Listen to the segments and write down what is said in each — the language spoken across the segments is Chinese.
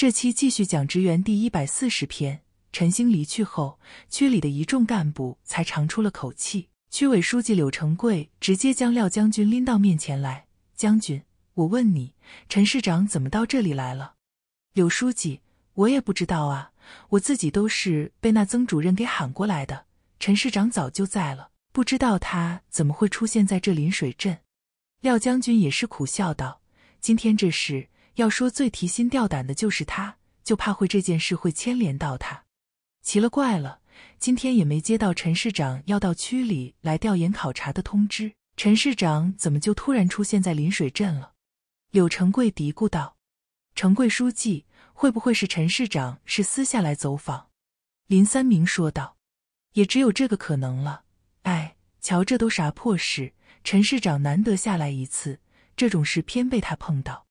这期继续讲职员第一百四十篇。陈星离去后，区里的一众干部才长出了口气。区委书记柳成贵直接将廖将军拎到面前来：“将军，我问你，陈市长怎么到这里来了？”“柳书记，我也不知道啊，我自己都是被那曾主任给喊过来的。陈市长早就在了，不知道他怎么会出现在这临水镇。”廖将军也是苦笑道：“今天这事……”要说最提心吊胆的就是他，就怕会这件事会牵连到他。奇了怪了，今天也没接到陈市长要到区里来调研考察的通知，陈市长怎么就突然出现在临水镇了？柳成贵嘀咕道。成贵书记，会不会是陈市长是私下来走访？林三明说道。也只有这个可能了。哎，瞧这都啥破事！陈市长难得下来一次，这种事偏被他碰到。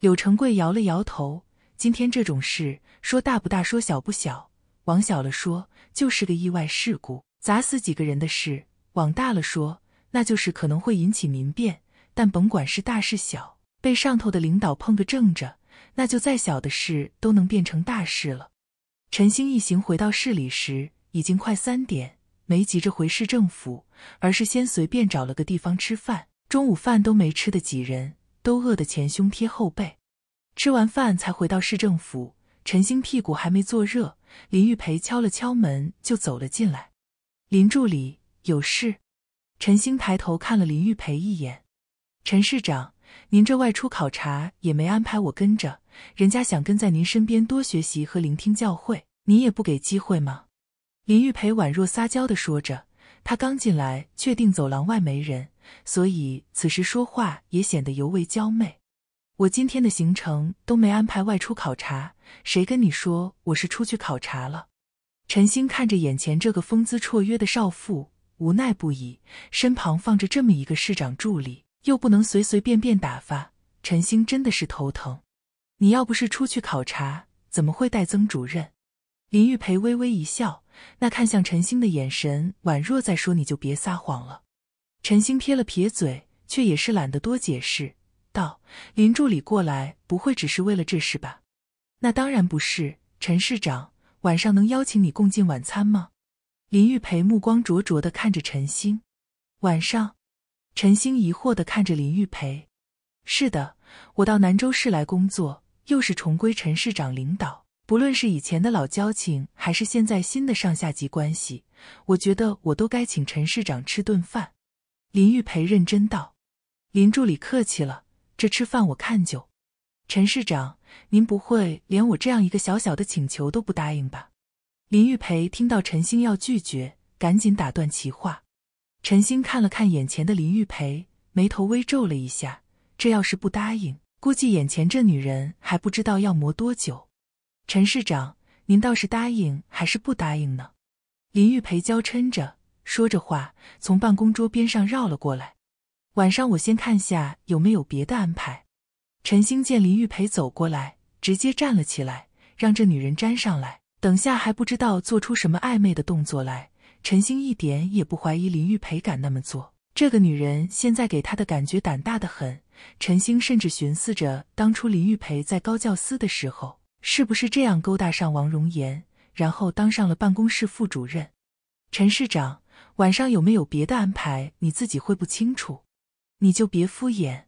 柳成贵摇了摇头：“今天这种事，说大不大，说小不小。往小了说，就是个意外事故，砸死几个人的事；往大了说，那就是可能会引起民变。但甭管是大是小，被上头的领导碰个正着，那就再小的事都能变成大事了。”陈星一行回到市里时，已经快三点，没急着回市政府，而是先随便找了个地方吃饭。中午饭都没吃的几人。都饿得前胸贴后背，吃完饭才回到市政府。陈星屁股还没坐热，林玉培敲了敲门就走了进来。林助理有事？陈星抬头看了林玉培一眼。陈市长，您这外出考察也没安排我跟着，人家想跟在您身边多学习和聆听教诲，您也不给机会吗？林玉培宛若撒娇的说着。他刚进来，确定走廊外没人。所以此时说话也显得尤为娇媚。我今天的行程都没安排外出考察，谁跟你说我是出去考察了？陈星看着眼前这个风姿绰约的少妇，无奈不已。身旁放着这么一个市长助理，又不能随随便便打发。陈星真的是头疼。你要不是出去考察，怎么会带曾主任？林玉培微微一笑，那看向陈星的眼神宛若在说：“你就别撒谎了。”陈星撇了撇嘴，却也是懒得多解释，道：“林助理过来，不会只是为了这事吧？”“那当然不是。”陈市长晚上能邀请你共进晚餐吗？”林玉培目光灼灼的看着陈星。晚上？陈星疑惑的看着林玉培。“是的，我到南州市来工作，又是重归陈市长领导，不论是以前的老交情，还是现在新的上下级关系，我觉得我都该请陈市长吃顿饭。”林玉培认真道：“林助理客气了，这吃饭我看就。陈市长，您不会连我这样一个小小的请求都不答应吧？”林玉培听到陈星要拒绝，赶紧打断其话。陈星看了看眼前的林玉培，眉头微皱了一下。这要是不答应，估计眼前这女人还不知道要磨多久。陈市长，您倒是答应还是不答应呢？林玉培娇嗔着。说着话，从办公桌边上绕了过来。晚上我先看下有没有别的安排。陈星见林玉培走过来，直接站了起来，让这女人粘上来，等下还不知道做出什么暧昧的动作来。陈星一点也不怀疑林玉培敢那么做，这个女人现在给他的感觉胆大的很。陈星甚至寻思着，当初林玉培在高教司的时候，是不是这样勾搭上王荣岩，然后当上了办公室副主任？陈市长。晚上有没有别的安排？你自己会不清楚，你就别敷衍。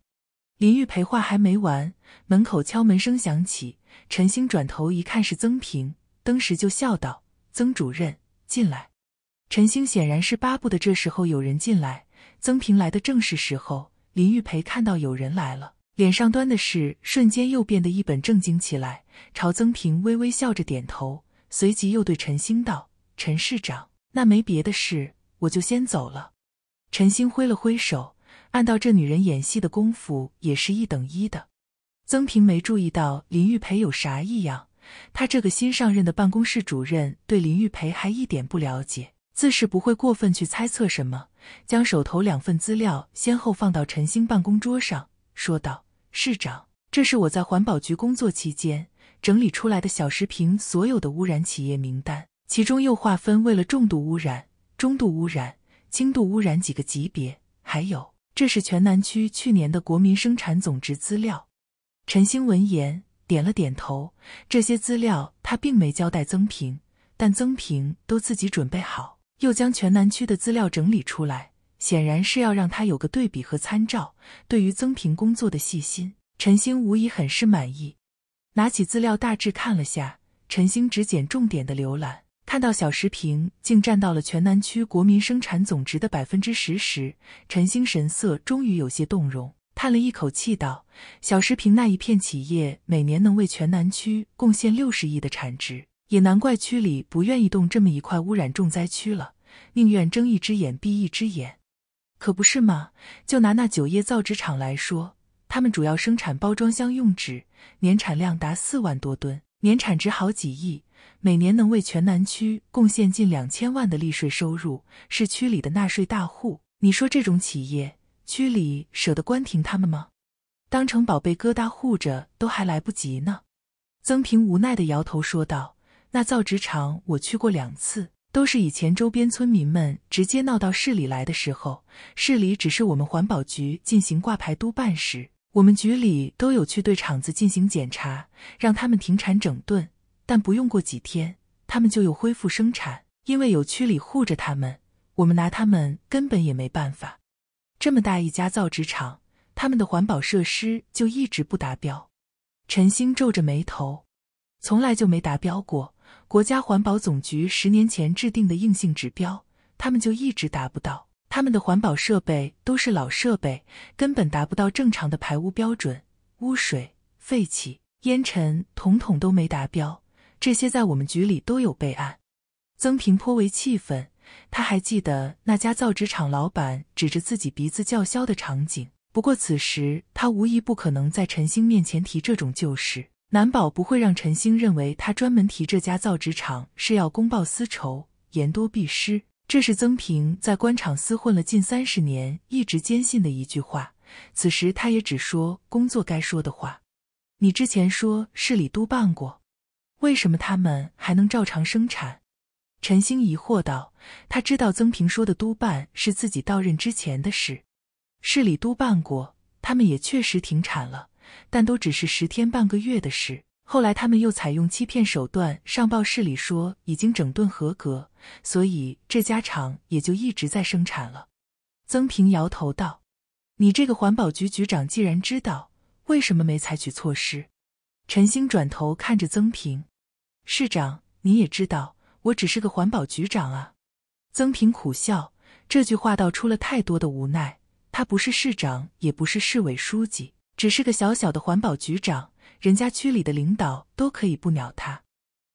林玉培话还没完，门口敲门声响起。陈星转头一看是曾平，当时就笑道：“曾主任，进来。”陈星显然是巴不得这时候有人进来。曾平来的正是时候。林玉培看到有人来了，脸上端的事瞬间又变得一本正经起来，朝曾平微微笑着点头，随即又对陈星道：“陈市长，那没别的事。”我就先走了。陈星挥了挥手，暗道：“这女人演戏的功夫也是一等一的。”曾平没注意到林玉培有啥异样。他这个新上任的办公室主任对林玉培还一点不了解，自是不会过分去猜测什么。将手头两份资料先后放到陈星办公桌上，说道：“市长，这是我在环保局工作期间整理出来的小石平所有的污染企业名单，其中又划分为了重度污染。”中度污染、轻度污染几个级别，还有这是全南区去年的国民生产总值资料。陈兴闻言点了点头，这些资料他并没交代曾平，但曾平都自己准备好，又将全南区的资料整理出来，显然是要让他有个对比和参照。对于曾平工作的细心，陈兴无疑很是满意。拿起资料大致看了下，陈兴只捡重点的浏览。看到小石坪竟占到了全南区国民生产总值的百分之十时，陈兴神色终于有些动容，叹了一口气道：“小石坪那一片企业每年能为全南区贡献六十亿的产值，也难怪区里不愿意动这么一块污染重灾区了，宁愿睁一只眼闭一只眼。”“可不是嘛，就拿那酒业造纸厂来说，他们主要生产包装箱用纸，年产量达四万多吨。”年产值好几亿，每年能为全南区贡献近两千万的利税收入，是区里的纳税大户。你说这种企业，区里舍得关停他们吗？当成宝贝疙瘩护着都还来不及呢。曾平无奈的摇头说道：“那造纸厂我去过两次，都是以前周边村民们直接闹到市里来的时候，市里只是我们环保局进行挂牌督办时。”我们局里都有去对厂子进行检查，让他们停产整顿，但不用过几天，他们就又恢复生产，因为有区里护着他们，我们拿他们根本也没办法。这么大一家造纸厂，他们的环保设施就一直不达标。陈星皱着眉头，从来就没达标过。国家环保总局十年前制定的硬性指标，他们就一直达不到。他们的环保设备都是老设备，根本达不到正常的排污标准，污水、废气、烟尘统统都没达标。这些在我们局里都有备案。曾平颇为气愤，他还记得那家造纸厂老板指着自己鼻子叫嚣的场景。不过此时他无疑不可能在陈星面前提这种旧事，难保不会让陈星认为他专门提这家造纸厂是要公报私仇，言多必失。这是曾平在官场厮混了近三十年，一直坚信的一句话。此时，他也只说工作该说的话。你之前说市里督办过，为什么他们还能照常生产？陈星疑惑道。他知道曾平说的督办是自己到任之前的事。市里督办过，他们也确实停产了，但都只是十天半个月的事。后来，他们又采用欺骗手段上报市里，说已经整顿合格，所以这家厂也就一直在生产了。曾平摇头道：“你这个环保局局长，既然知道，为什么没采取措施？”陈星转头看着曾平：“市长，你也知道，我只是个环保局长啊。”曾平苦笑，这句话道出了太多的无奈。他不是市长，也不是市委书记，只是个小小的环保局长。人家区里的领导都可以不鸟他，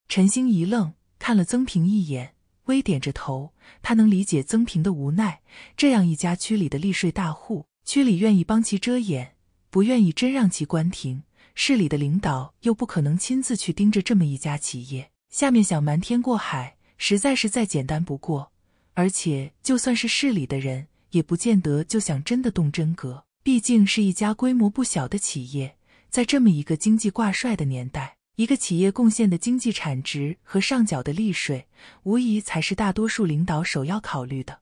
陈星一愣，看了曾平一眼，微点着头。他能理解曾平的无奈。这样一家区里的利税大户，区里愿意帮其遮掩，不愿意真让其关停。市里的领导又不可能亲自去盯着这么一家企业，下面想瞒天过海，实在是再简单不过。而且就算是市里的人，也不见得就想真的动真格。毕竟是一家规模不小的企业。在这么一个经济挂帅的年代，一个企业贡献的经济产值和上缴的利税，无疑才是大多数领导首要考虑的。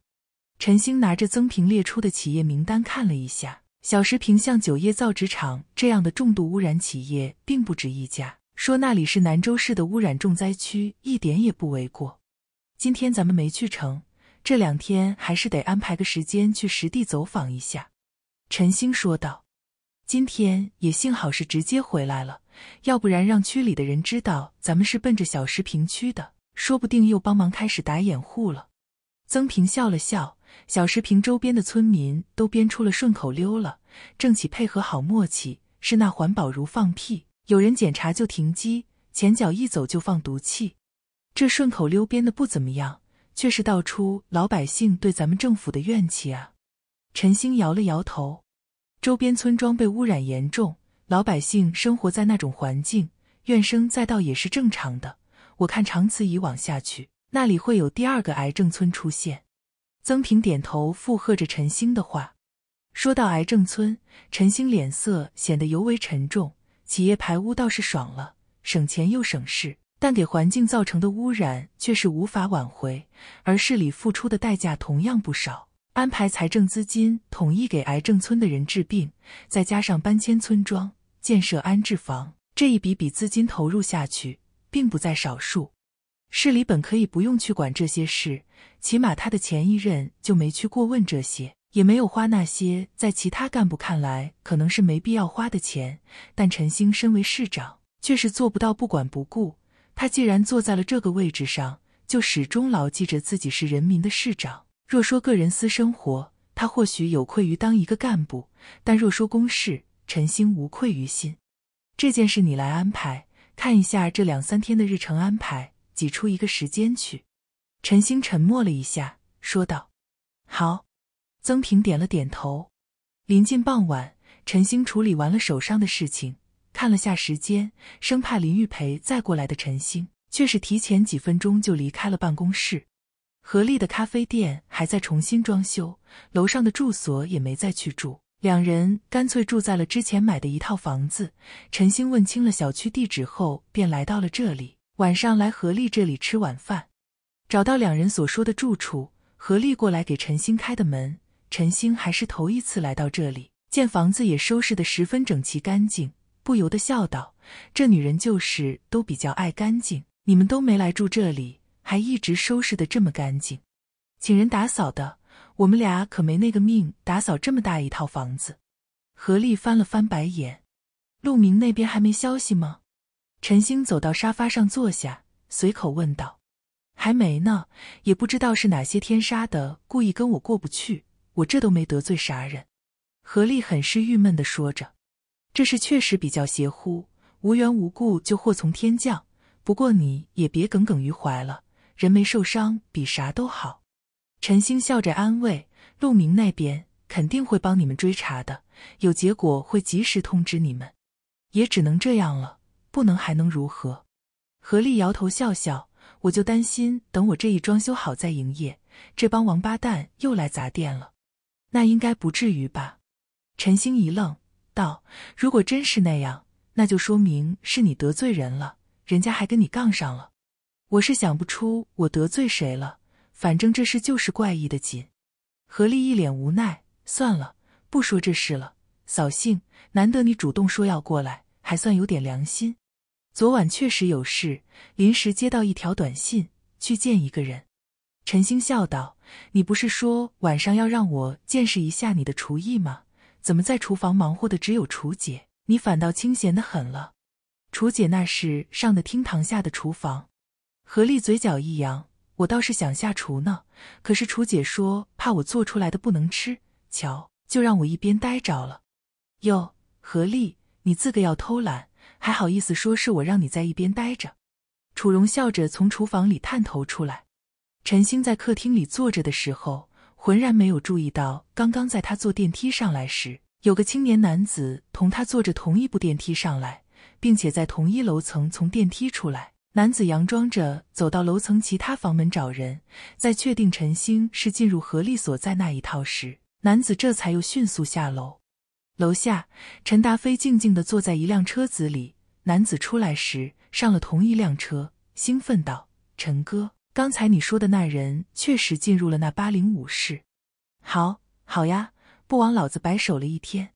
陈星拿着曾平列出的企业名单看了一下，小石坪像酒业造纸厂这样的重度污染企业并不止一家，说那里是南州市的污染重灾区一点也不为过。今天咱们没去成，这两天还是得安排个时间去实地走访一下。陈星说道。今天也幸好是直接回来了，要不然让区里的人知道咱们是奔着小石坪去的，说不定又帮忙开始打掩护了。曾平笑了笑，小石坪周边的村民都编出了顺口溜了，正起配合好默契，是那环保如放屁，有人检查就停机，前脚一走就放毒气。这顺口溜编的不怎么样，却是道出老百姓对咱们政府的怨气啊。陈星摇了摇头。周边村庄被污染严重，老百姓生活在那种环境，怨声载道也是正常的。我看长此以往下去，那里会有第二个癌症村出现。曾平点头附和着陈星的话，说到癌症村，陈星脸色显得尤为沉重。企业排污倒是爽了，省钱又省事，但给环境造成的污染却是无法挽回，而市里付出的代价同样不少。安排财政资金统一给癌症村的人治病，再加上搬迁村庄、建设安置房，这一笔笔资金投入下去，并不在少数。市里本可以不用去管这些事，起码他的前一任就没去过问这些，也没有花那些在其他干部看来可能是没必要花的钱。但陈兴身为市长，却是做不到不管不顾。他既然坐在了这个位置上，就始终牢记着自己是人民的市长。若说个人私生活，他或许有愧于当一个干部；但若说公事，陈兴无愧于心。这件事你来安排，看一下这两三天的日程安排，挤出一个时间去。陈兴沉默了一下，说道：“好。”曾平点了点头。临近傍晚，陈兴处理完了手上的事情，看了下时间，生怕林玉培再过来的陈兴，却是提前几分钟就离开了办公室。何丽的咖啡店还在重新装修，楼上的住所也没再去住，两人干脆住在了之前买的一套房子。陈星问清了小区地址后，便来到了这里，晚上来何丽这里吃晚饭。找到两人所说的住处，何丽过来给陈星开的门。陈星还是头一次来到这里，见房子也收拾得十分整齐干净，不由得笑道：“这女人就是都比较爱干净，你们都没来住这里。”还一直收拾的这么干净，请人打扫的。我们俩可没那个命打扫这么大一套房子。何丽翻了翻白眼，陆明那边还没消息吗？陈星走到沙发上坐下，随口问道：“还没呢，也不知道是哪些天杀的故意跟我过不去，我这都没得罪啥人。”何丽很是郁闷的说着：“这事确实比较邪乎，无缘无故就祸从天降。不过你也别耿耿于怀了。”人没受伤，比啥都好。陈星笑着安慰：“陆明那边肯定会帮你们追查的，有结果会及时通知你们。也只能这样了，不能还能如何？”何丽摇头笑笑：“我就担心，等我这一装修好再营业，这帮王八蛋又来砸店了。那应该不至于吧？”陈星一愣，道：“如果真是那样，那就说明是你得罪人了，人家还跟你杠上了。”我是想不出我得罪谁了，反正这事就是怪异的紧。何丽一脸无奈，算了，不说这事了，扫兴。难得你主动说要过来，还算有点良心。昨晚确实有事，临时接到一条短信，去见一个人。陈星笑道：“你不是说晚上要让我见识一下你的厨艺吗？怎么在厨房忙活的只有楚姐，你反倒清闲的很了？”楚姐那是上的厅堂，下的厨房。何丽嘴角一扬，我倒是想下厨呢，可是楚姐说怕我做出来的不能吃，瞧就让我一边呆着了。哟，何丽，你自个要偷懒，还好意思说是我让你在一边呆着？楚荣笑着从厨房里探头出来。陈星在客厅里坐着的时候，浑然没有注意到，刚刚在他坐电梯上来时，有个青年男子同他坐着同一部电梯上来，并且在同一楼层从电梯出来。男子佯装着走到楼层其他房门找人，在确定陈星是进入何丽所在那一套时，男子这才又迅速下楼。楼下，陈达飞静静的坐在一辆车子里，男子出来时上了同一辆车，兴奋道：“陈哥，刚才你说的那人确实进入了那八零五室。”“好，好呀，不枉老子白守了一天。”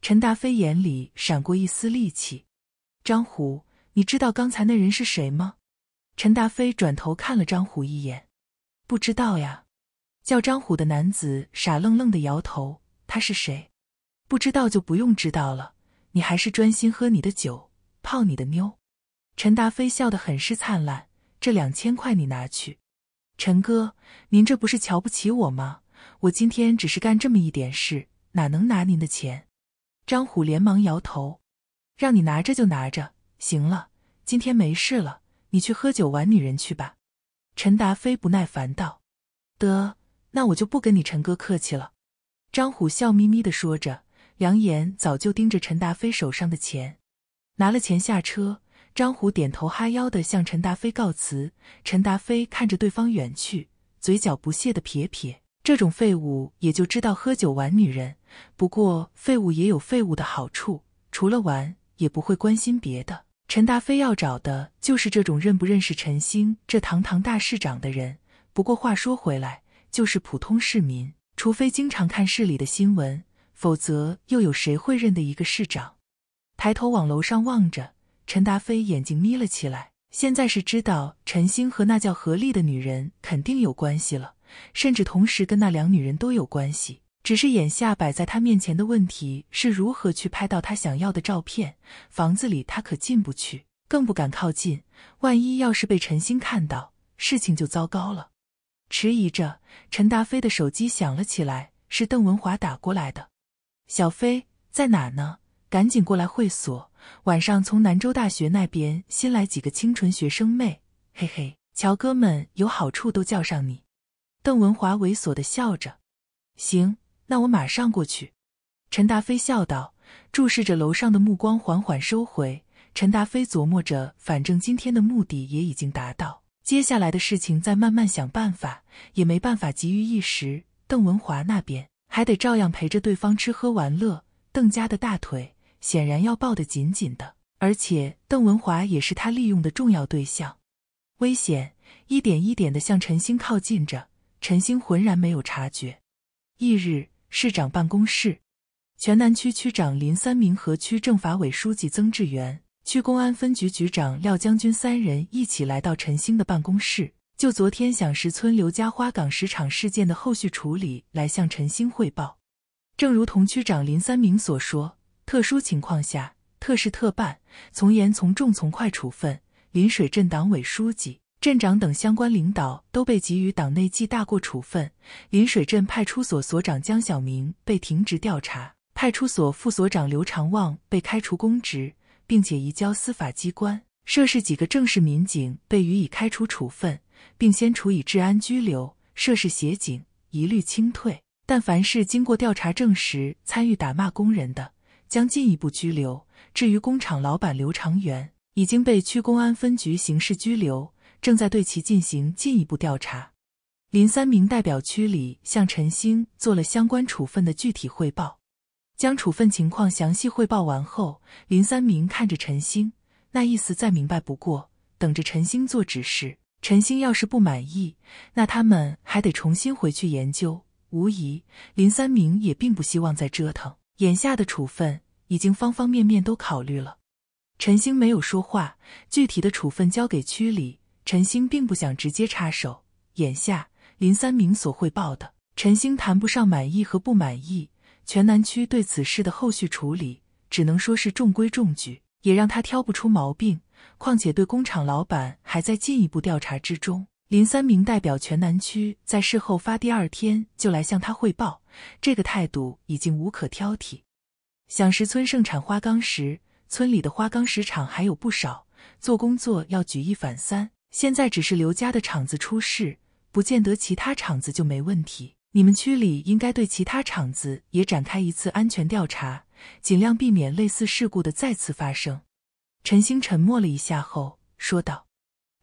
陈达飞眼里闪过一丝戾气，张虎。你知道刚才那人是谁吗？陈达飞转头看了张虎一眼，不知道呀。叫张虎的男子傻愣愣的摇头。他是谁？不知道就不用知道了。你还是专心喝你的酒，泡你的妞。陈达飞笑得很是灿烂。这两千块你拿去。陈哥，您这不是瞧不起我吗？我今天只是干这么一点事，哪能拿您的钱？张虎连忙摇头。让你拿着就拿着。行了，今天没事了，你去喝酒玩女人去吧。”陈达飞不耐烦道。“得，那我就不跟你陈哥客气了。”张虎笑眯眯的说着，两眼早就盯着陈达飞手上的钱。拿了钱下车，张虎点头哈腰的向陈达飞告辞。陈达飞看着对方远去，嘴角不屑的撇撇，这种废物也就知道喝酒玩女人。不过废物也有废物的好处，除了玩也不会关心别的。陈达飞要找的就是这种认不认识陈星这堂堂大市长的人。不过话说回来，就是普通市民，除非经常看市里的新闻，否则又有谁会认得一个市长？抬头往楼上望着，陈达飞眼睛眯了起来。现在是知道陈星和那叫何丽的女人肯定有关系了，甚至同时跟那两女人都有关系。只是眼下摆在他面前的问题是如何去拍到他想要的照片。房子里他可进不去，更不敢靠近。万一要是被陈星看到，事情就糟糕了。迟疑着，陈达飞的手机响了起来，是邓文华打过来的：“小飞在哪呢？赶紧过来会所，晚上从南州大学那边新来几个清纯学生妹，嘿嘿，乔哥们有好处都叫上你。”邓文华猥琐的笑着：“行。”那我马上过去。”陈达飞笑道，注视着楼上的目光缓缓收回。陈达飞琢磨着，反正今天的目的也已经达到，接下来的事情再慢慢想办法，也没办法急于一时。邓文华那边还得照样陪着对方吃喝玩乐，邓家的大腿显然要抱得紧紧的，而且邓文华也是他利用的重要对象。危险一点一点的向陈星靠近着，陈星浑然没有察觉。翌日。市长办公室，全南区区长林三明和区政法委书记曾志源、区公安分局局长廖将军三人一起来到陈兴的办公室，就昨天响石村刘家花岗石场事件的后续处理来向陈兴汇报。正如同区长林三明所说，特殊情况下特事特办，从严从重从快处分。临水镇党委书记。镇长等相关领导都被给予党内记大过处分，临水镇派出所所长江小明被停职调查，派出所副所长刘长旺被开除公职，并且移交司法机关。涉事几个正式民警被予以开除处分，并先处以治安拘留。涉事协警一律清退。但凡是经过调查证实参与打骂工人的，将进一步拘留。至于工厂老板刘长元，已经被区公安分局刑事拘留。正在对其进行进一步调查，林三明代表区里向陈星做了相关处分的具体汇报，将处分情况详细汇报完后，林三明看着陈星，那意思再明白不过，等着陈星做指示。陈星要是不满意，那他们还得重新回去研究。无疑，林三明也并不希望再折腾，眼下的处分已经方方面面都考虑了。陈星没有说话，具体的处分交给区里。陈星并不想直接插手，眼下林三明所汇报的，陈星谈不上满意和不满意。全南区对此事的后续处理，只能说是中规中矩，也让他挑不出毛病。况且对工厂老板还在进一步调查之中。林三明代表全南区在事后发第二天就来向他汇报，这个态度已经无可挑剔。响石村盛产花岗石，村里的花岗石厂还有不少，做工作要举一反三。现在只是刘家的厂子出事，不见得其他厂子就没问题。你们区里应该对其他厂子也展开一次安全调查，尽量避免类似事故的再次发生。陈星沉默了一下后说道：“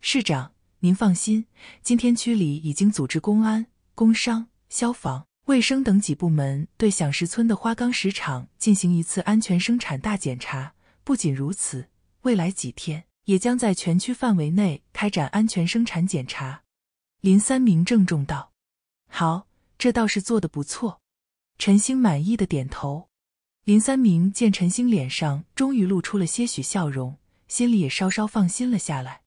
市长，您放心，今天区里已经组织公安、工商、消防、卫生等几部门对响石村的花岗石厂进行一次安全生产大检查。不仅如此，未来几天……”也将在全区范围内开展安全生产检查，林三明郑重道：“好，这倒是做的不错。”陈星满意的点头。林三明见陈星脸上终于露出了些许笑容，心里也稍稍放心了下来。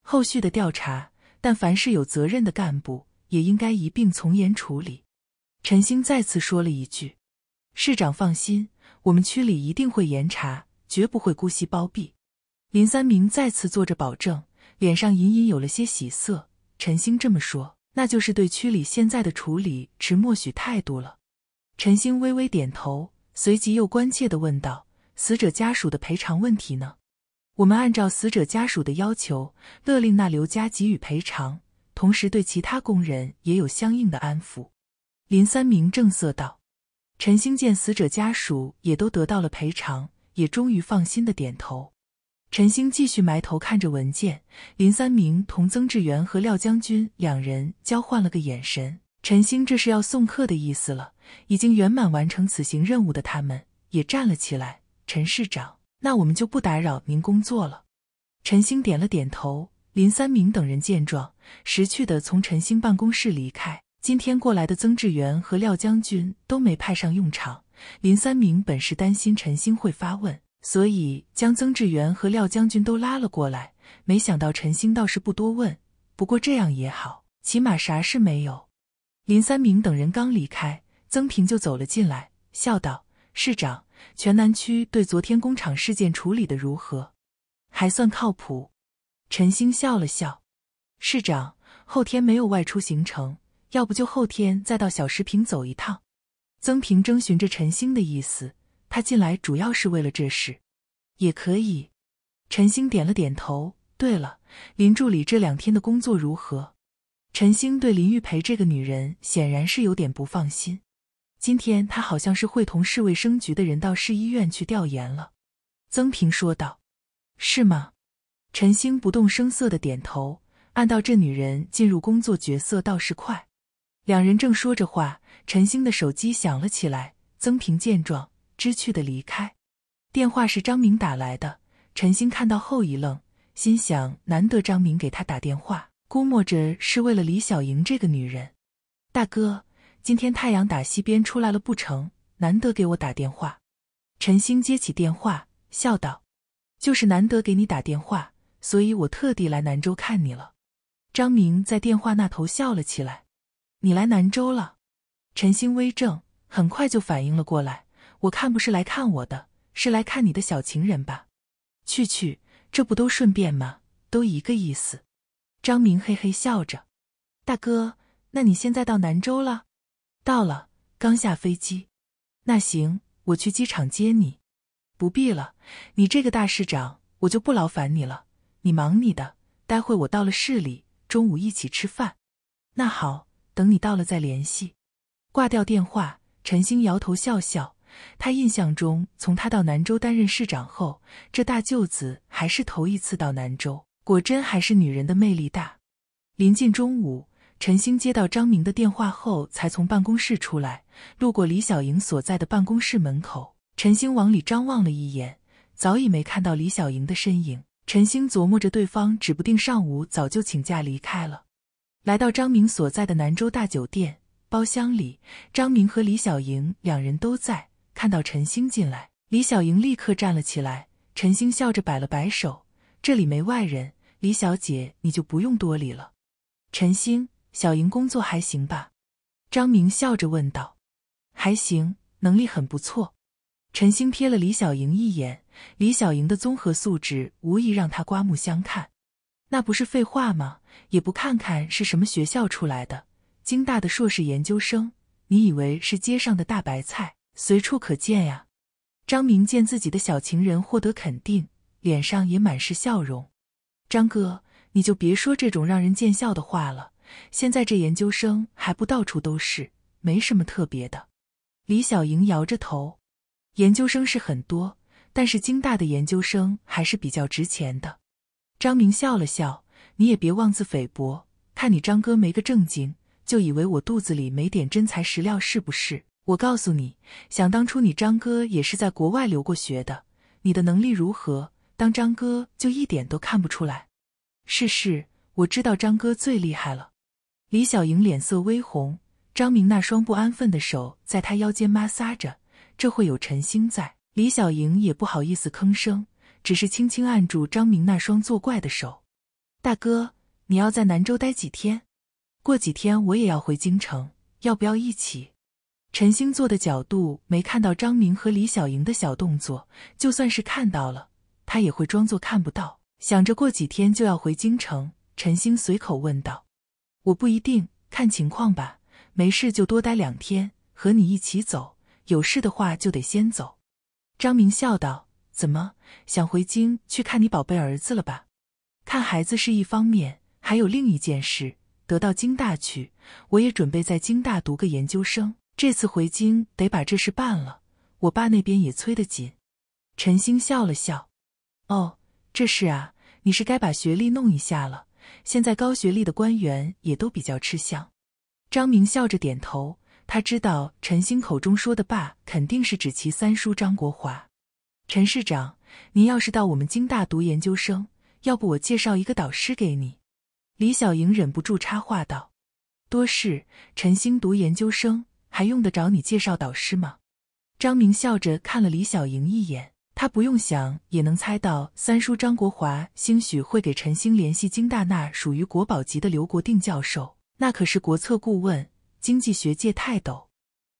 后续的调查，但凡是有责任的干部也应该一并从严处理。陈星再次说了一句：“市长放心，我们区里一定会严查，绝不会姑息包庇。”林三明再次做着保证，脸上隐隐有了些喜色。陈星这么说，那就是对区里现在的处理持默许态度了。陈星微微点头，随即又关切地问道：“死者家属的赔偿问题呢？”“我们按照死者家属的要求，勒令那刘家给予赔偿，同时对其他工人也有相应的安抚。”林三明正色道。陈星见死者家属也都得到了赔偿，也终于放心的点头。陈兴继续埋头看着文件，林三明同曾志源和廖将军两人交换了个眼神，陈兴这是要送客的意思了。已经圆满完成此行任务的他们也站了起来。陈市长，那我们就不打扰您工作了。陈兴点了点头，林三明等人见状，识趣的从陈兴办公室离开。今天过来的曾志源和廖将军都没派上用场。林三明本是担心陈兴会发问。所以将曾志元和廖将军都拉了过来，没想到陈星倒是不多问。不过这样也好，起码啥事没有。林三明等人刚离开，曾平就走了进来，笑道：“市长，全南区对昨天工厂事件处理的如何？还算靠谱。”陈星笑了笑：“市长，后天没有外出行程，要不就后天再到小石坪走一趟？”曾平征询着陈星的意思。他进来主要是为了这事，也可以。陈星点了点头。对了，林助理这两天的工作如何？陈星对林玉培这个女人显然是有点不放心。今天他好像是会同市卫生局的人到市医院去调研了。曾平说道：“是吗？”陈星不动声色的点头。按道这女人进入工作角色倒是快。两人正说着话，陈星的手机响了起来。曾平见状。知趣的离开。电话是张明打来的，陈星看到后一愣，心想：难得张明给他打电话，估摸着是为了李小莹这个女人。大哥，今天太阳打西边出来了不成？难得给我打电话。陈星接起电话，笑道：“就是难得给你打电话，所以我特地来南州看你了。”张明在电话那头笑了起来：“你来南州了？”陈星微怔，很快就反应了过来。我看不是来看我的，是来看你的小情人吧？去去，这不都顺便吗？都一个意思。张明嘿嘿笑着：“大哥，那你现在到南州了？到了，刚下飞机。那行，我去机场接你。不必了，你这个大市长，我就不劳烦你了，你忙你的。待会我到了市里，中午一起吃饭。那好，等你到了再联系。”挂掉电话，陈星摇头笑笑。他印象中，从他到南州担任市长后，这大舅子还是头一次到南州。果真还是女人的魅力大。临近中午，陈星接到张明的电话后，才从办公室出来，路过李小莹所在的办公室门口，陈星往里张望了一眼，早已没看到李小莹的身影。陈星琢磨着，对方指不定上午早就请假离开了。来到张明所在的南州大酒店包厢里，张明和李小莹两人都在。看到陈星进来，李小莹立刻站了起来。陈星笑着摆了摆手：“这里没外人，李小姐你就不用多礼了。”陈星，小莹工作还行吧？张明笑着问道。“还行，能力很不错。”陈星瞥了李小莹一眼，李小莹的综合素质无疑让他刮目相看。那不是废话吗？也不看看是什么学校出来的，京大的硕士研究生，你以为是街上的大白菜？随处可见呀。张明见自己的小情人获得肯定，脸上也满是笑容。张哥，你就别说这种让人见笑的话了。现在这研究生还不到处都是，没什么特别的。李小莹摇着头：“研究生是很多，但是京大的研究生还是比较值钱的。”张明笑了笑：“你也别妄自菲薄，看你张哥没个正经，就以为我肚子里没点真材实料，是不是？”我告诉你，想当初你张哥也是在国外留过学的，你的能力如何，当张哥就一点都看不出来。是是，我知道张哥最厉害了。李小莹脸色微红，张明那双不安分的手在她腰间摩挲着。这会有陈星在，李小莹也不好意思吭声，只是轻轻按住张明那双作怪的手。大哥，你要在南州待几天？过几天我也要回京城，要不要一起？陈星坐的角度没看到张明和李小莹的小动作，就算是看到了，他也会装作看不到。想着过几天就要回京城，陈星随口问道：“我不一定，看情况吧。没事就多待两天，和你一起走；有事的话就得先走。”张明笑道：“怎么想回京去看你宝贝儿子了吧？看孩子是一方面，还有另一件事，得到京大去，我也准备在京大读个研究生。”这次回京得把这事办了，我爸那边也催得紧。陈星笑了笑：“哦，这事啊，你是该把学历弄一下了。现在高学历的官员也都比较吃香。”张明笑着点头，他知道陈星口中说的“爸”肯定是指其三叔张国华。陈市长，您要是到我们京大读研究生，要不我介绍一个导师给你？”李小莹忍不住插话道：“多事，陈星读研究生。”还用得着你介绍导师吗？张明笑着看了李小莹一眼，他不用想也能猜到，三叔张国华兴许会给陈星联系京大那属于国宝级的刘国定教授，那可是国策顾问、经济学界泰斗。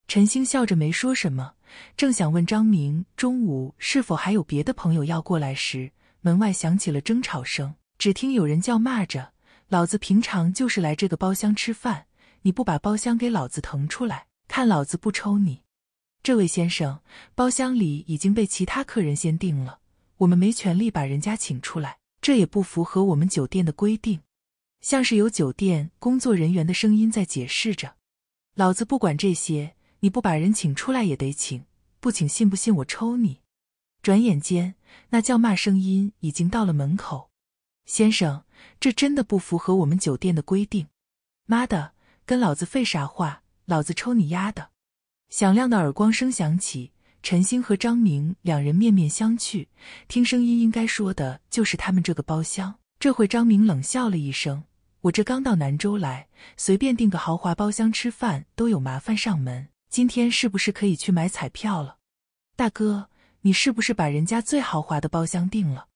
陈星笑着没说什么，正想问张明中午是否还有别的朋友要过来时，门外响起了争吵声，只听有人叫骂着：“老子平常就是来这个包厢吃饭，你不把包厢给老子腾出来！”看老子不抽你！这位先生，包厢里已经被其他客人先订了，我们没权利把人家请出来，这也不符合我们酒店的规定。像是有酒店工作人员的声音在解释着。老子不管这些，你不把人请出来也得请，不请信不信我抽你！转眼间，那叫骂声音已经到了门口。先生，这真的不符合我们酒店的规定。妈的，跟老子废啥话！老子抽你丫的！响亮的耳光声响起，陈星和张明两人面面相觑。听声音，应该说的就是他们这个包厢。这会，张明冷笑了一声：“我这刚到南州来，随便订个豪华包厢吃饭都有麻烦上门。今天是不是可以去买彩票了，大哥？你是不是把人家最豪华的包厢订了？”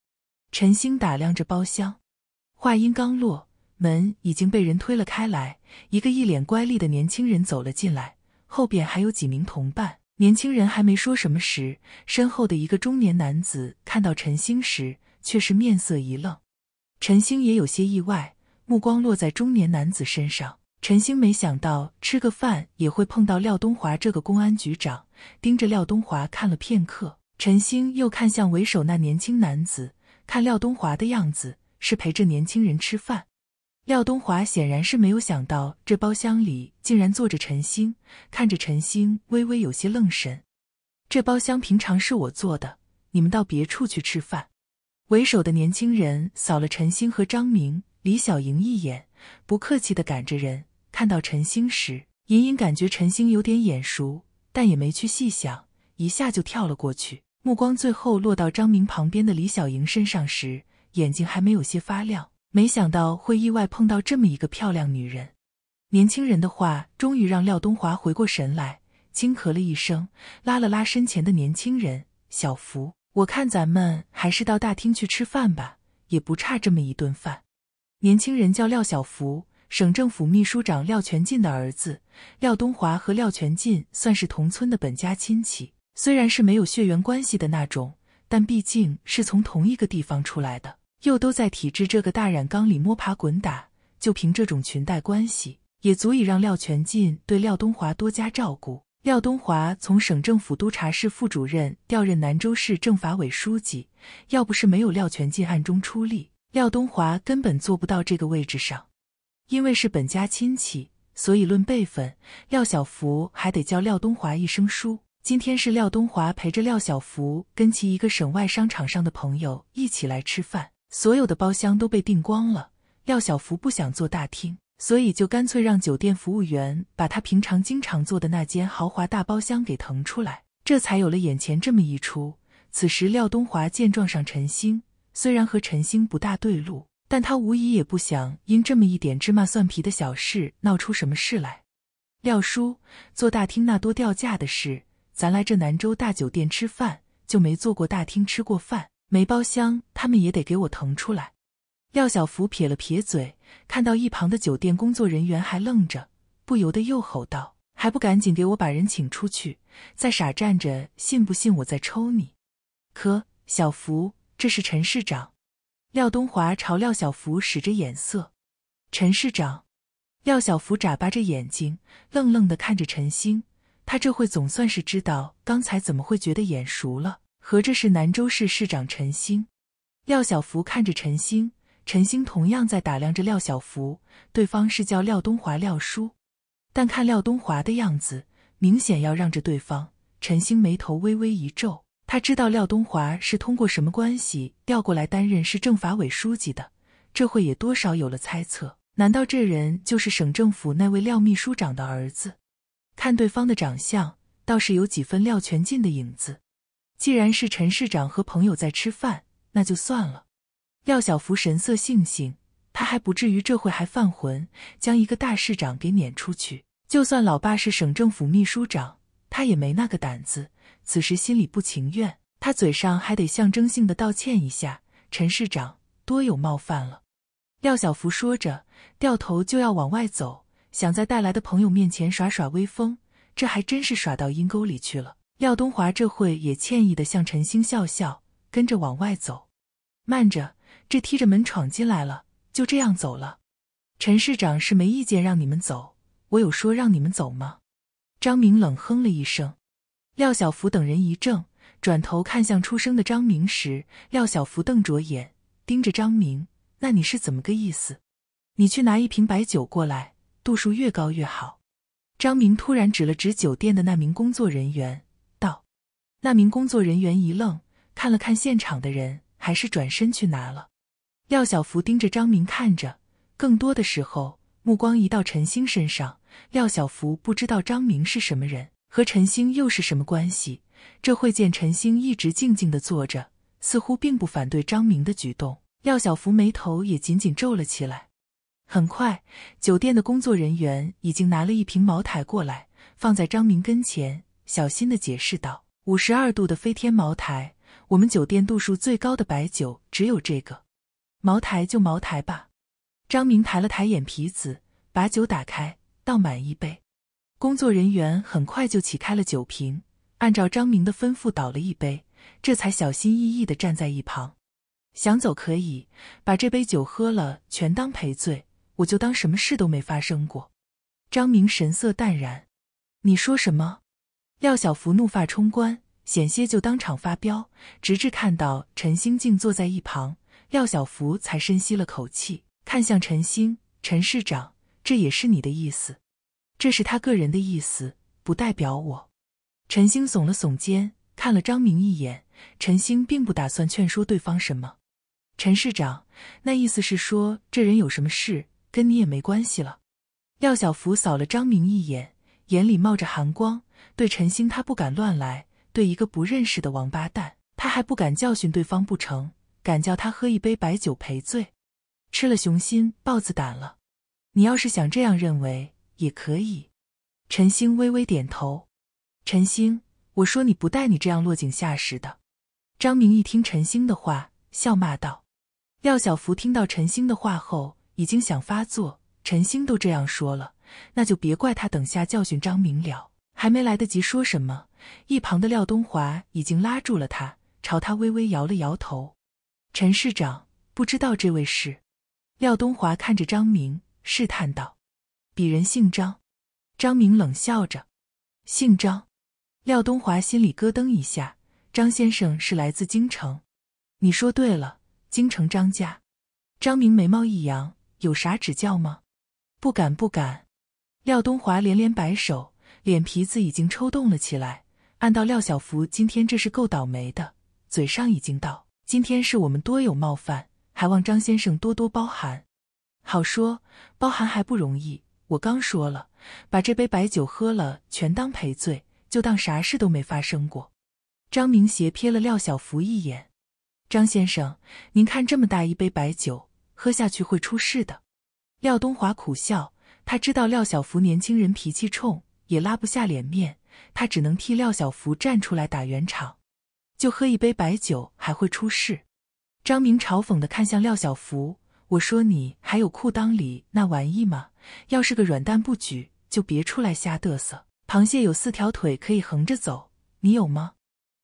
陈星打量着包厢，话音刚落。门已经被人推了开来，一个一脸乖戾的年轻人走了进来，后边还有几名同伴。年轻人还没说什么时，身后的一个中年男子看到陈星时，却是面色一愣。陈星也有些意外，目光落在中年男子身上。陈星没想到吃个饭也会碰到廖东华这个公安局长，盯着廖东华看了片刻，陈星又看向为首那年轻男子。看廖东华的样子，是陪着年轻人吃饭。廖东华显然是没有想到，这包厢里竟然坐着陈星，看着陈星微微有些愣神。这包厢平常是我坐的，你们到别处去吃饭。为首的年轻人扫了陈星和张明、李小莹一眼，不客气的赶着人。看到陈星时，隐隐感觉陈星有点眼熟，但也没去细想，一下就跳了过去。目光最后落到张明旁边的李小莹身上时，眼睛还没有些发亮。没想到会意外碰到这么一个漂亮女人。年轻人的话终于让廖东华回过神来，轻咳了一声，拉了拉身前的年轻人小福：“我看咱们还是到大厅去吃饭吧，也不差这么一顿饭。”年轻人叫廖小福，省政府秘书长廖全进的儿子。廖东华和廖全进算是同村的本家亲戚，虽然是没有血缘关系的那种，但毕竟是从同一个地方出来的。又都在体制这个大染缸里摸爬滚打，就凭这种裙带关系，也足以让廖全进对廖东华多加照顾。廖东华从省政府督察室副主任调任兰州市政法委书记，要不是没有廖全进暗中出力，廖东华根本坐不到这个位置上。因为是本家亲戚，所以论辈分，廖小福还得叫廖东华一声叔。今天是廖东华陪着廖小福跟其一个省外商场上的朋友一起来吃饭。所有的包厢都被订光了。廖小福不想坐大厅，所以就干脆让酒店服务员把他平常经常坐的那间豪华大包厢给腾出来，这才有了眼前这么一出。此时，廖东华见状，上陈星，虽然和陈星不大对路，但他无疑也不想因这么一点芝麻蒜皮的小事闹出什么事来。廖叔，坐大厅那多掉价的事，咱来这南州大酒店吃饭就没坐过大厅吃过饭。没包厢，他们也得给我腾出来。廖小福撇了撇嘴，看到一旁的酒店工作人员还愣着，不由得又吼道：“还不赶紧给我把人请出去！再傻站着，信不信我再抽你？”“可小福，这是陈市长。”廖东华朝廖小福使着眼色。“陈市长。”廖小福眨巴着眼睛，愣愣地看着陈星。他这会总算是知道刚才怎么会觉得眼熟了。合着是南州市市长陈兴，廖小福看着陈兴，陈兴同样在打量着廖小福。对方是叫廖东华，廖叔，但看廖东华的样子，明显要让着对方。陈兴眉头微微一皱，他知道廖东华是通过什么关系调过来担任市政法委书记的，这会也多少有了猜测。难道这人就是省政府那位廖秘书长的儿子？看对方的长相，倒是有几分廖全进的影子。既然是陈市长和朋友在吃饭，那就算了。廖小福神色悻悻，他还不至于这会还犯浑，将一个大市长给撵出去。就算老爸是省政府秘书长，他也没那个胆子。此时心里不情愿，他嘴上还得象征性的道歉一下：“陈市长，多有冒犯了。”廖小福说着，掉头就要往外走，想在带来的朋友面前耍耍威风。这还真是耍到阴沟里去了。廖东华这会也歉意的向陈星笑笑，跟着往外走。慢着，这踢着门闯进来了，就这样走了？陈市长是没意见让你们走，我有说让你们走吗？张明冷哼了一声。廖小福等人一怔，转头看向出声的张明时，廖小福瞪着眼盯着张明：“那你是怎么个意思？你去拿一瓶白酒过来，度数越高越好。”张明突然指了指酒店的那名工作人员。那名工作人员一愣，看了看现场的人，还是转身去拿了。廖小福盯着张明看着，更多的时候目光移到陈星身上。廖小福不知道张明是什么人，和陈星又是什么关系。这会见陈星一直静静的坐着，似乎并不反对张明的举动，廖小福眉头也紧紧皱了起来。很快，酒店的工作人员已经拿了一瓶茅台过来，放在张明跟前，小心的解释道。五十二度的飞天茅台，我们酒店度数最高的白酒只有这个。茅台就茅台吧。张明抬了抬眼皮子，把酒打开，倒满一杯。工作人员很快就启开了酒瓶，按照张明的吩咐倒了一杯，这才小心翼翼的站在一旁。想走可以，把这杯酒喝了，全当赔罪，我就当什么事都没发生过。张明神色淡然。你说什么？廖小福怒发冲冠，险些就当场发飙，直至看到陈星静坐在一旁，廖小福才深吸了口气，看向陈星：“陈市长，这也是你的意思？”“这是他个人的意思，不代表我。”陈星耸了耸肩，看了张明一眼。陈星并不打算劝说对方什么。“陈市长，那意思是说，这人有什么事，跟你也没关系了？”廖小福扫了张明一眼，眼里冒着寒光。对陈星，他不敢乱来；对一个不认识的王八蛋，他还不敢教训对方不成？敢叫他喝一杯白酒赔罪？吃了雄心豹子胆了？你要是想这样认为，也可以。陈星微微点头。陈星，我说你不带你这样落井下石的。张明一听陈星的话，笑骂道：“廖小福听到陈星的话后，已经想发作。陈星都这样说了，那就别怪他等下教训张明了。”还没来得及说什么，一旁的廖东华已经拉住了他，朝他微微摇了摇头。陈市长，不知道这位是？廖东华看着张明，试探道：“鄙人姓张。”张明冷笑着：“姓张？”廖东华心里咯噔一下。张先生是来自京城？你说对了，京城张家。张明眉毛一扬：“有啥指教吗？”“不敢不敢。”廖东华连连摆手。脸皮子已经抽动了起来，暗道廖小福今天这是够倒霉的。嘴上已经道：“今天是我们多有冒犯，还望张先生多多包涵。”好说，包涵还不容易。我刚说了，把这杯白酒喝了，全当赔罪，就当啥事都没发生过。张明斜瞥了廖小福一眼：“张先生，您看这么大一杯白酒，喝下去会出事的。”廖东华苦笑，他知道廖小福年轻人脾气冲。也拉不下脸面，他只能替廖小福站出来打圆场。就喝一杯白酒还会出事？张明嘲讽的看向廖小福：“我说你还有裤裆里那玩意吗？要是个软蛋不举，就别出来瞎嘚瑟。螃蟹有四条腿可以横着走，你有吗？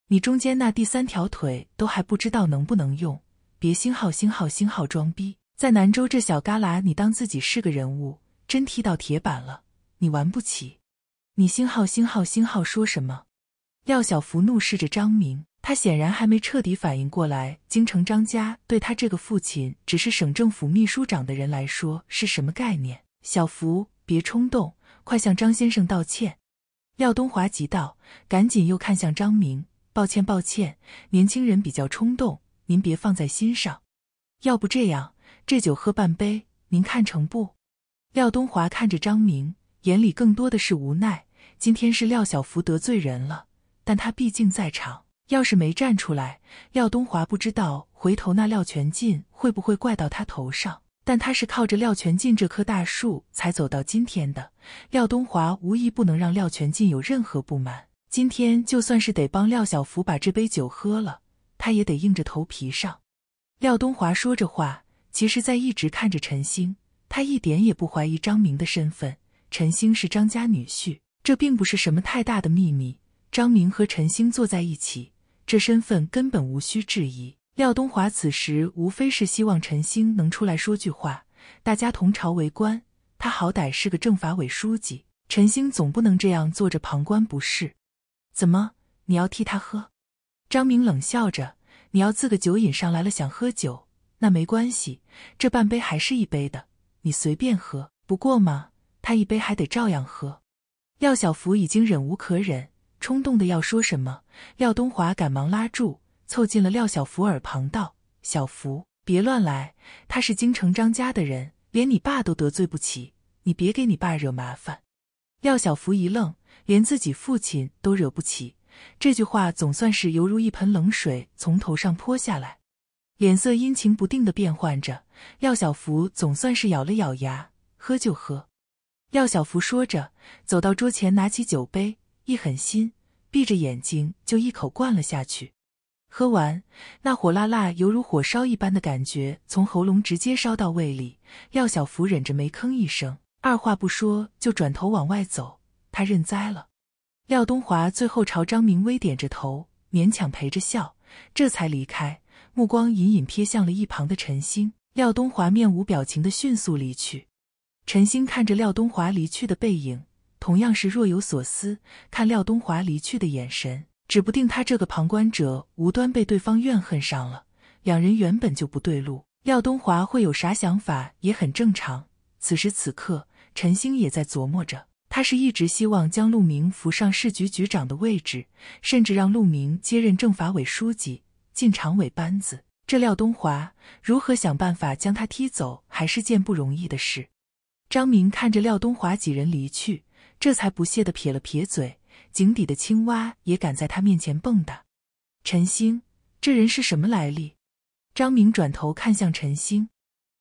你中间那第三条腿都还不知道能不能用，别星号星号星号装逼。在南州这小旮旯，你当自己是个人物？真踢到铁板了，你玩不起。”你星号星号星号说什么？廖小福怒视着张明，他显然还没彻底反应过来，京城张家对他这个父亲，只是省政府秘书长的人来说是什么概念。小福，别冲动，快向张先生道歉。廖东华急道，赶紧又看向张明：“抱歉，抱歉，年轻人比较冲动，您别放在心上。要不这样，这酒喝半杯，您看成不？”廖东华看着张明，眼里更多的是无奈。今天是廖小福得罪人了，但他毕竟在场，要是没站出来，廖东华不知道回头那廖全进会不会怪到他头上。但他是靠着廖全进这棵大树才走到今天的，廖东华无疑不能让廖全进有任何不满。今天就算是得帮廖小福把这杯酒喝了，他也得硬着头皮上。廖东华说着话，其实，在一直看着陈星，他一点也不怀疑张明的身份。陈星是张家女婿。这并不是什么太大的秘密。张明和陈星坐在一起，这身份根本无需质疑。廖东华此时无非是希望陈星能出来说句话。大家同朝为官，他好歹是个政法委书记，陈星总不能这样坐着旁观不是？怎么，你要替他喝？张明冷笑着：“你要自个酒瘾上来了想喝酒，那没关系，这半杯还是一杯的，你随便喝。不过嘛，他一杯还得照样喝。”廖小福已经忍无可忍，冲动的要说什么，廖东华赶忙拉住，凑近了廖小福耳旁道：“小福，别乱来，他是京城张家的人，连你爸都得罪不起，你别给你爸惹麻烦。”廖小福一愣，连自己父亲都惹不起，这句话总算是犹如一盆冷水从头上泼下来，脸色阴晴不定的变换着。廖小福总算是咬了咬牙，喝就喝。廖小福说着，走到桌前，拿起酒杯，一狠心，闭着眼睛就一口灌了下去。喝完，那火辣辣、犹如火烧一般的感觉从喉咙直接烧到胃里，廖小福忍着没吭一声，二话不说就转头往外走。他认栽了。廖东华最后朝张明微点着头，勉强陪着笑，这才离开，目光隐隐瞥向了一旁的陈星。廖东华面无表情地迅速离去。陈星看着廖东华离去的背影，同样是若有所思。看廖东华离去的眼神，指不定他这个旁观者无端被对方怨恨上了。两人原本就不对路，廖东华会有啥想法也很正常。此时此刻，陈星也在琢磨着，他是一直希望将陆明扶上市局局长的位置，甚至让陆明接任政法委书记，进常委班子。这廖东华如何想办法将他踢走，还是件不容易的事。张明看着廖东华几人离去，这才不屑的撇了撇嘴：“井底的青蛙也敢在他面前蹦跶。”陈星，这人是什么来历？张明转头看向陈星，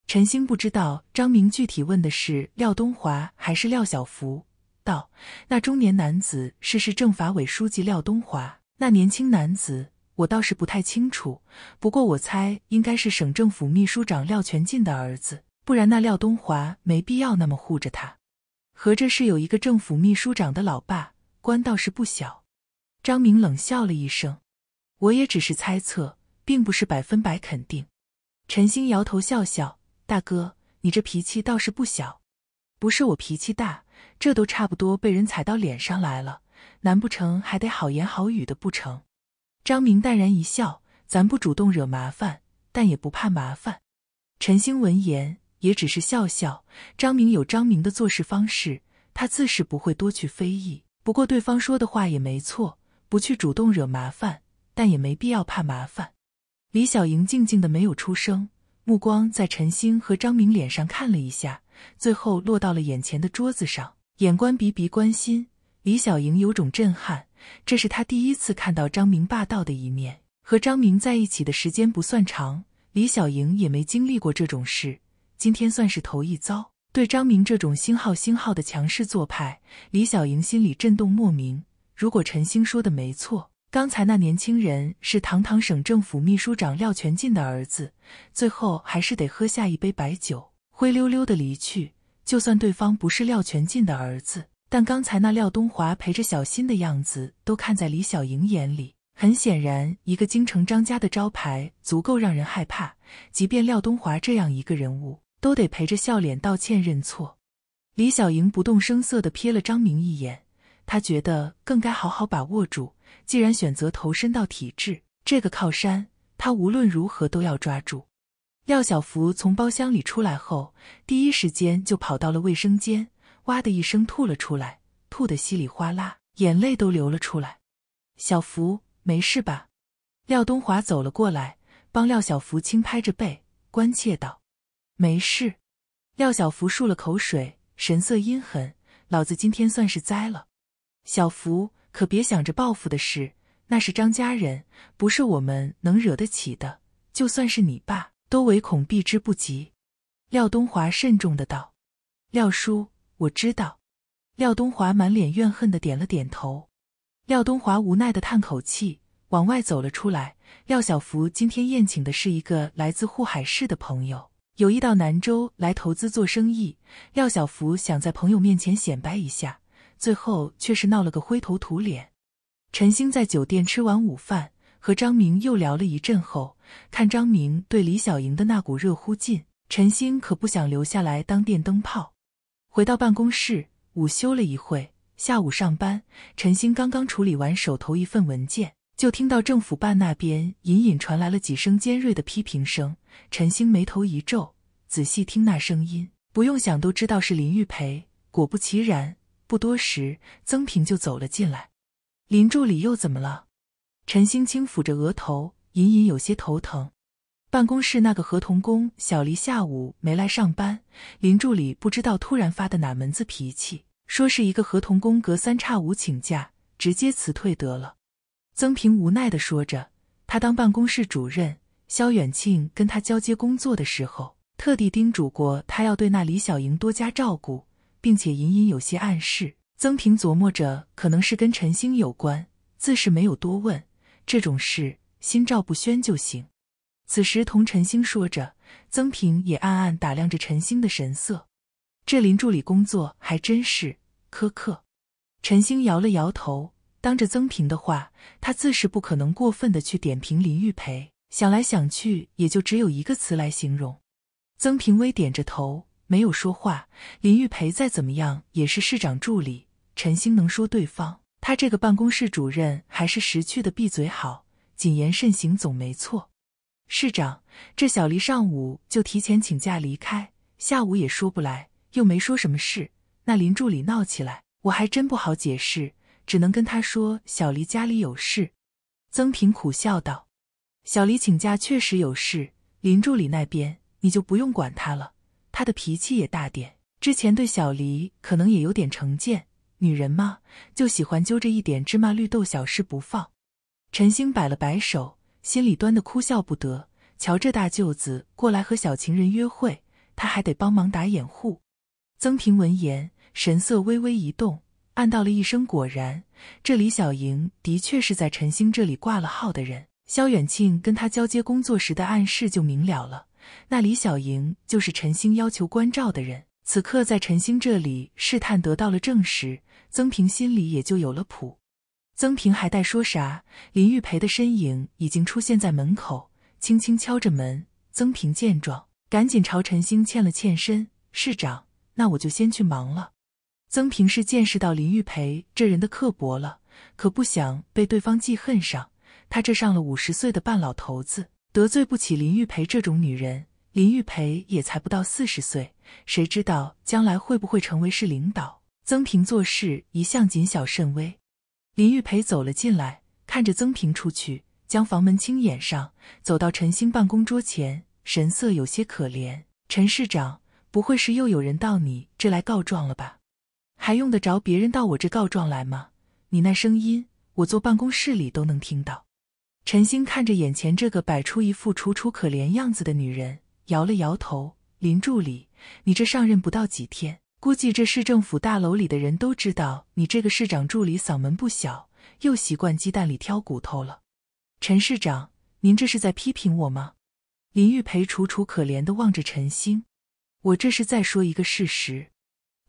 陈星不知道张明具体问的是廖东华还是廖小福，道：“那中年男子是市政法委书记廖东华，那年轻男子我倒是不太清楚，不过我猜应该是省政府秘书长廖全进的儿子。”不然那廖东华没必要那么护着他，合着是有一个政府秘书长的老爸，官倒是不小。张明冷笑了一声：“我也只是猜测，并不是百分百肯定。”陈星摇头笑笑：“大哥，你这脾气倒是不小，不是我脾气大，这都差不多被人踩到脸上来了，难不成还得好言好语的不成？”张明淡然一笑：“咱不主动惹麻烦，但也不怕麻烦。”陈星闻言。也只是笑笑。张明有张明的做事方式，他自是不会多去非议。不过对方说的话也没错，不去主动惹麻烦，但也没必要怕麻烦。李小莹静静的没有出声，目光在陈星和张明脸上看了一下，最后落到了眼前的桌子上。眼观鼻，鼻关心。李小莹有种震撼，这是她第一次看到张明霸道的一面。和张明在一起的时间不算长，李小莹也没经历过这种事。今天算是头一遭，对张明这种星号星号的强势做派，李小莹心里震动莫名。如果陈星说的没错，刚才那年轻人是堂堂省政府秘书长廖全进的儿子，最后还是得喝下一杯白酒，灰溜溜的离去。就算对方不是廖全进的儿子，但刚才那廖东华陪着小新的样子，都看在李小莹眼里。很显然，一个京城张家的招牌足够让人害怕，即便廖东华这样一个人物。都得陪着笑脸道歉认错。李小莹不动声色的瞥了张明一眼，她觉得更该好好把握住。既然选择投身到体制这个靠山，她无论如何都要抓住。廖小福从包厢里出来后，第一时间就跑到了卫生间，哇的一声吐了出来，吐得稀里哗啦，眼泪都流了出来。小福没事吧？廖东华走了过来，帮廖小福轻拍着背，关切道。没事，廖小福漱了口水，神色阴狠。老子今天算是栽了。小福可别想着报复的事，那是张家人，不是我们能惹得起的。就算是你爸，都唯恐避之不及。廖东华慎重的道：“廖叔，我知道。”廖东华满脸怨恨的点了点头。廖东华无奈的叹口气，往外走了出来。廖小福今天宴请的是一个来自沪海市的朋友。有意到南州来投资做生意，廖小福想在朋友面前显摆一下，最后却是闹了个灰头土脸。陈星在酒店吃完午饭，和张明又聊了一阵后，看张明对李小莹的那股热乎劲，陈星可不想留下来当电灯泡。回到办公室，午休了一会，下午上班，陈星刚刚处理完手头一份文件。就听到政府办那边隐隐传来了几声尖锐的批评声，陈星眉头一皱，仔细听那声音，不用想都知道是林玉培。果不其然，不多时，曾平就走了进来。林助理又怎么了？陈星轻抚着额头，隐隐有些头疼。办公室那个合同工小黎下午没来上班，林助理不知道突然发的哪门子脾气，说是一个合同工隔三差五请假，直接辞退得了。曾平无奈地说着，他当办公室主任肖远庆跟他交接工作的时候，特地叮嘱过他要对那李小莹多加照顾，并且隐隐有些暗示。曾平琢磨着，可能是跟陈星有关，自是没有多问。这种事心照不宣就行。此时同陈星说着，曾平也暗暗打量着陈星的神色，这林助理工作还真是苛刻。陈星摇了摇头。当着曾平的话，他自是不可能过分的去点评林玉培。想来想去，也就只有一个词来形容。曾平微点着头，没有说话。林玉培再怎么样也是市长助理，陈星能说对方，他这个办公室主任还是识趣的闭嘴好，谨言慎行总没错。市长，这小黎上午就提前请假离开，下午也说不来，又没说什么事，那林助理闹起来，我还真不好解释。只能跟他说，小黎家里有事。曾平苦笑道：“小黎请假确实有事，林助理那边你就不用管他了。他的脾气也大点，之前对小黎可能也有点成见。女人嘛，就喜欢揪着一点芝麻绿豆小事不放。”陈星摆了摆手，心里端的哭笑不得。瞧这大舅子过来和小情人约会，他还得帮忙打掩护。曾平闻言，神色微微一动。看到了一声，果然，这李小莹的确是在陈星这里挂了号的人。肖远庆跟他交接工作时的暗示就明了了，那李小莹就是陈星要求关照的人。此刻在陈星这里试探得到了证实，曾平心里也就有了谱。曾平还待说啥，林玉培的身影已经出现在门口，轻轻敲着门。曾平见状，赶紧朝陈星欠了欠身：“市长，那我就先去忙了。”曾平是见识到林玉培这人的刻薄了，可不想被对方记恨上。他这上了五十岁的半老头子，得罪不起林玉培这种女人。林玉培也才不到四十岁，谁知道将来会不会成为市领导？曾平做事一向谨小慎微。林玉培走了进来，看着曾平出去，将房门轻掩上，走到陈兴办公桌前，神色有些可怜。陈市长，不会是又有人到你这来告状了吧？还用得着别人到我这告状来吗？你那声音，我坐办公室里都能听到。陈星看着眼前这个摆出一副楚楚可怜样子的女人，摇了摇头。林助理，你这上任不到几天，估计这市政府大楼里的人都知道，你这个市长助理嗓门不小，又习惯鸡蛋里挑骨头了。陈市长，您这是在批评我吗？林玉培楚楚可怜的望着陈星，我这是在说一个事实。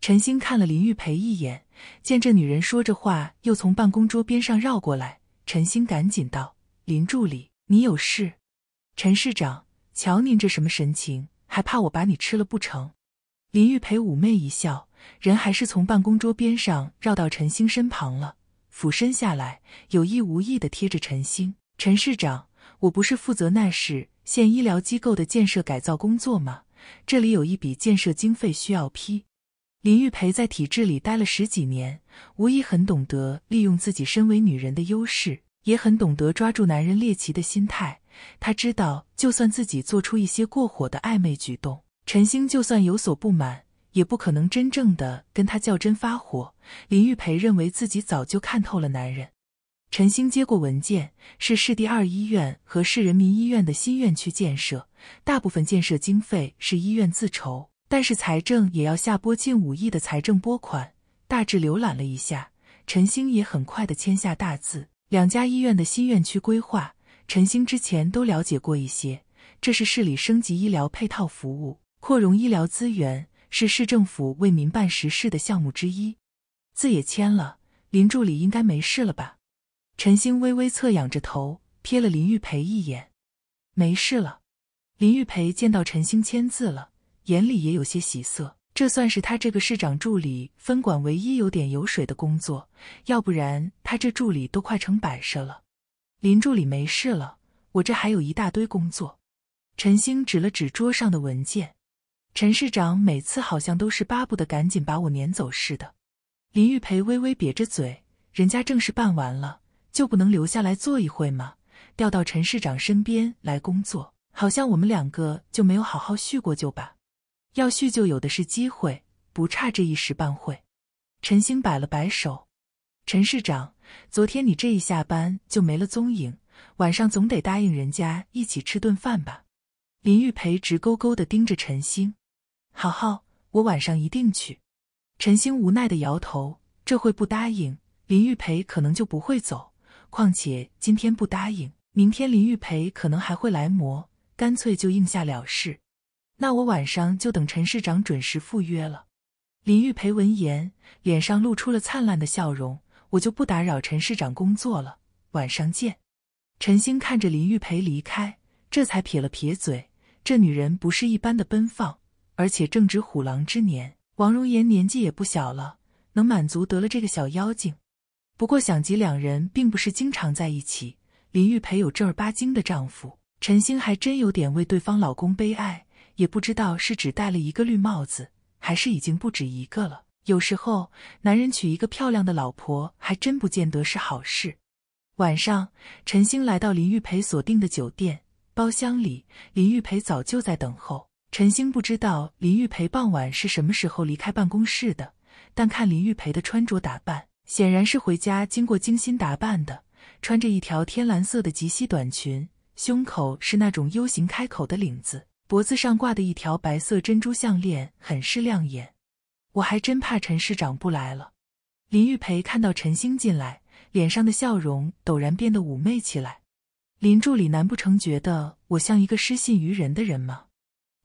陈星看了林玉培一眼，见这女人说着话，又从办公桌边上绕过来，陈星赶紧道：“林助理，你有事？”陈市长，瞧您这什么神情，还怕我把你吃了不成？”林玉培妩媚一笑，人还是从办公桌边上绕到陈星身旁了，俯身下来，有意无意的贴着陈星。“陈市长，我不是负责那市县医疗机构的建设改造工作吗？这里有一笔建设经费需要批。”林玉培在体制里待了十几年，无疑很懂得利用自己身为女人的优势，也很懂得抓住男人猎奇的心态。他知道，就算自己做出一些过火的暧昧举动，陈星就算有所不满，也不可能真正的跟他较真发火。林玉培认为自己早就看透了男人。陈星接过文件，是市第二医院和市人民医院的新院区建设，大部分建设经费是医院自筹。但是财政也要下拨近五亿的财政拨款。大致浏览了一下，陈星也很快的签下大字。两家医院的新院区规划，陈星之前都了解过一些。这是市里升级医疗配套服务、扩容医疗资源，是市政府为民办实事的项目之一。字也签了，林助理应该没事了吧？陈星微微侧仰着头，瞥了林玉培一眼。没事了。林玉培见到陈星签字了。眼里也有些喜色，这算是他这个市长助理分管唯一有点油水的工作，要不然他这助理都快成摆设了。林助理没事了，我这还有一大堆工作。陈星指了指桌上的文件，陈市长每次好像都是巴不得赶紧把我撵走似的。林玉培微微瘪着嘴，人家正事办完了，就不能留下来坐一会吗？调到陈市长身边来工作，好像我们两个就没有好好叙过旧吧？要叙旧有的是机会，不差这一时半会。陈兴摆了摆手：“陈市长，昨天你这一下班就没了踪影，晚上总得答应人家一起吃顿饭吧？”林玉培直勾勾的盯着陈兴：“好好，我晚上一定去。”陈兴无奈的摇头：“这会不答应，林玉培可能就不会走。况且今天不答应，明天林玉培可能还会来磨，干脆就应下了事。”那我晚上就等陈市长准时赴约了。林玉培闻言，脸上露出了灿烂的笑容。我就不打扰陈市长工作了，晚上见。陈星看着林玉培离开，这才撇了撇嘴。这女人不是一般的奔放，而且正值虎狼之年。王容颜年纪也不小了，能满足得了这个小妖精？不过想及两人并不是经常在一起，林玉培有正儿八经的丈夫，陈星还真有点为对方老公悲哀。也不知道是只戴了一个绿帽子，还是已经不止一个了。有时候男人娶一个漂亮的老婆，还真不见得是好事。晚上，陈星来到林玉培所订的酒店包厢里，林玉培早就在等候。陈星不知道林玉培傍晚是什么时候离开办公室的，但看林玉培的穿着打扮，显然是回家经过精心打扮的，穿着一条天蓝色的及膝短裙，胸口是那种 U 型开口的领子。脖子上挂的一条白色珍珠项链很是亮眼，我还真怕陈市长不来了。林玉培看到陈星进来，脸上的笑容陡然变得妩媚起来。林助理，难不成觉得我像一个失信于人的人吗？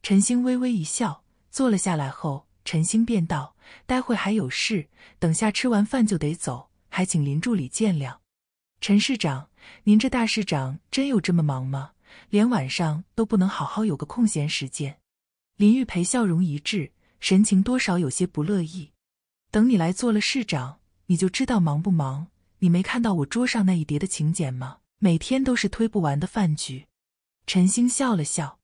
陈星微微一笑，坐了下来后，陈星便道：“待会还有事，等下吃完饭就得走，还请林助理见谅。”陈市长，您这大市长真有这么忙吗？连晚上都不能好好有个空闲时间。林玉培笑容一滞，神情多少有些不乐意。等你来做了市长，你就知道忙不忙。你没看到我桌上那一叠的请柬吗？每天都是推不完的饭局。陈星笑了笑：“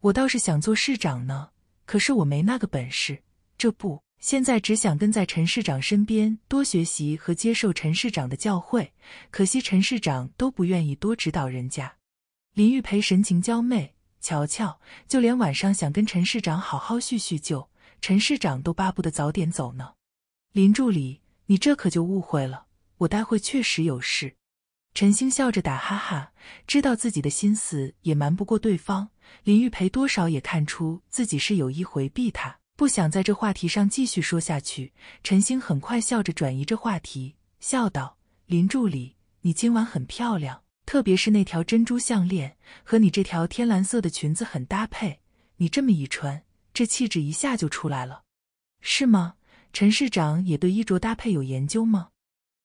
我倒是想做市长呢，可是我没那个本事。这不，现在只想跟在陈市长身边多学习和接受陈市长的教诲。可惜陈市长都不愿意多指导人家。”林玉培神情娇媚，瞧瞧，就连晚上想跟陈市长好好叙叙旧，陈市长都巴不得早点走呢。林助理，你这可就误会了，我待会确实有事。陈星笑着打哈哈，知道自己的心思也瞒不过对方。林玉培多少也看出自己是有意回避他，不想在这话题上继续说下去。陈星很快笑着转移着话题，笑道：“林助理，你今晚很漂亮。”特别是那条珍珠项链和你这条天蓝色的裙子很搭配，你这么一穿，这气质一下就出来了，是吗？陈市长也对衣着搭配有研究吗？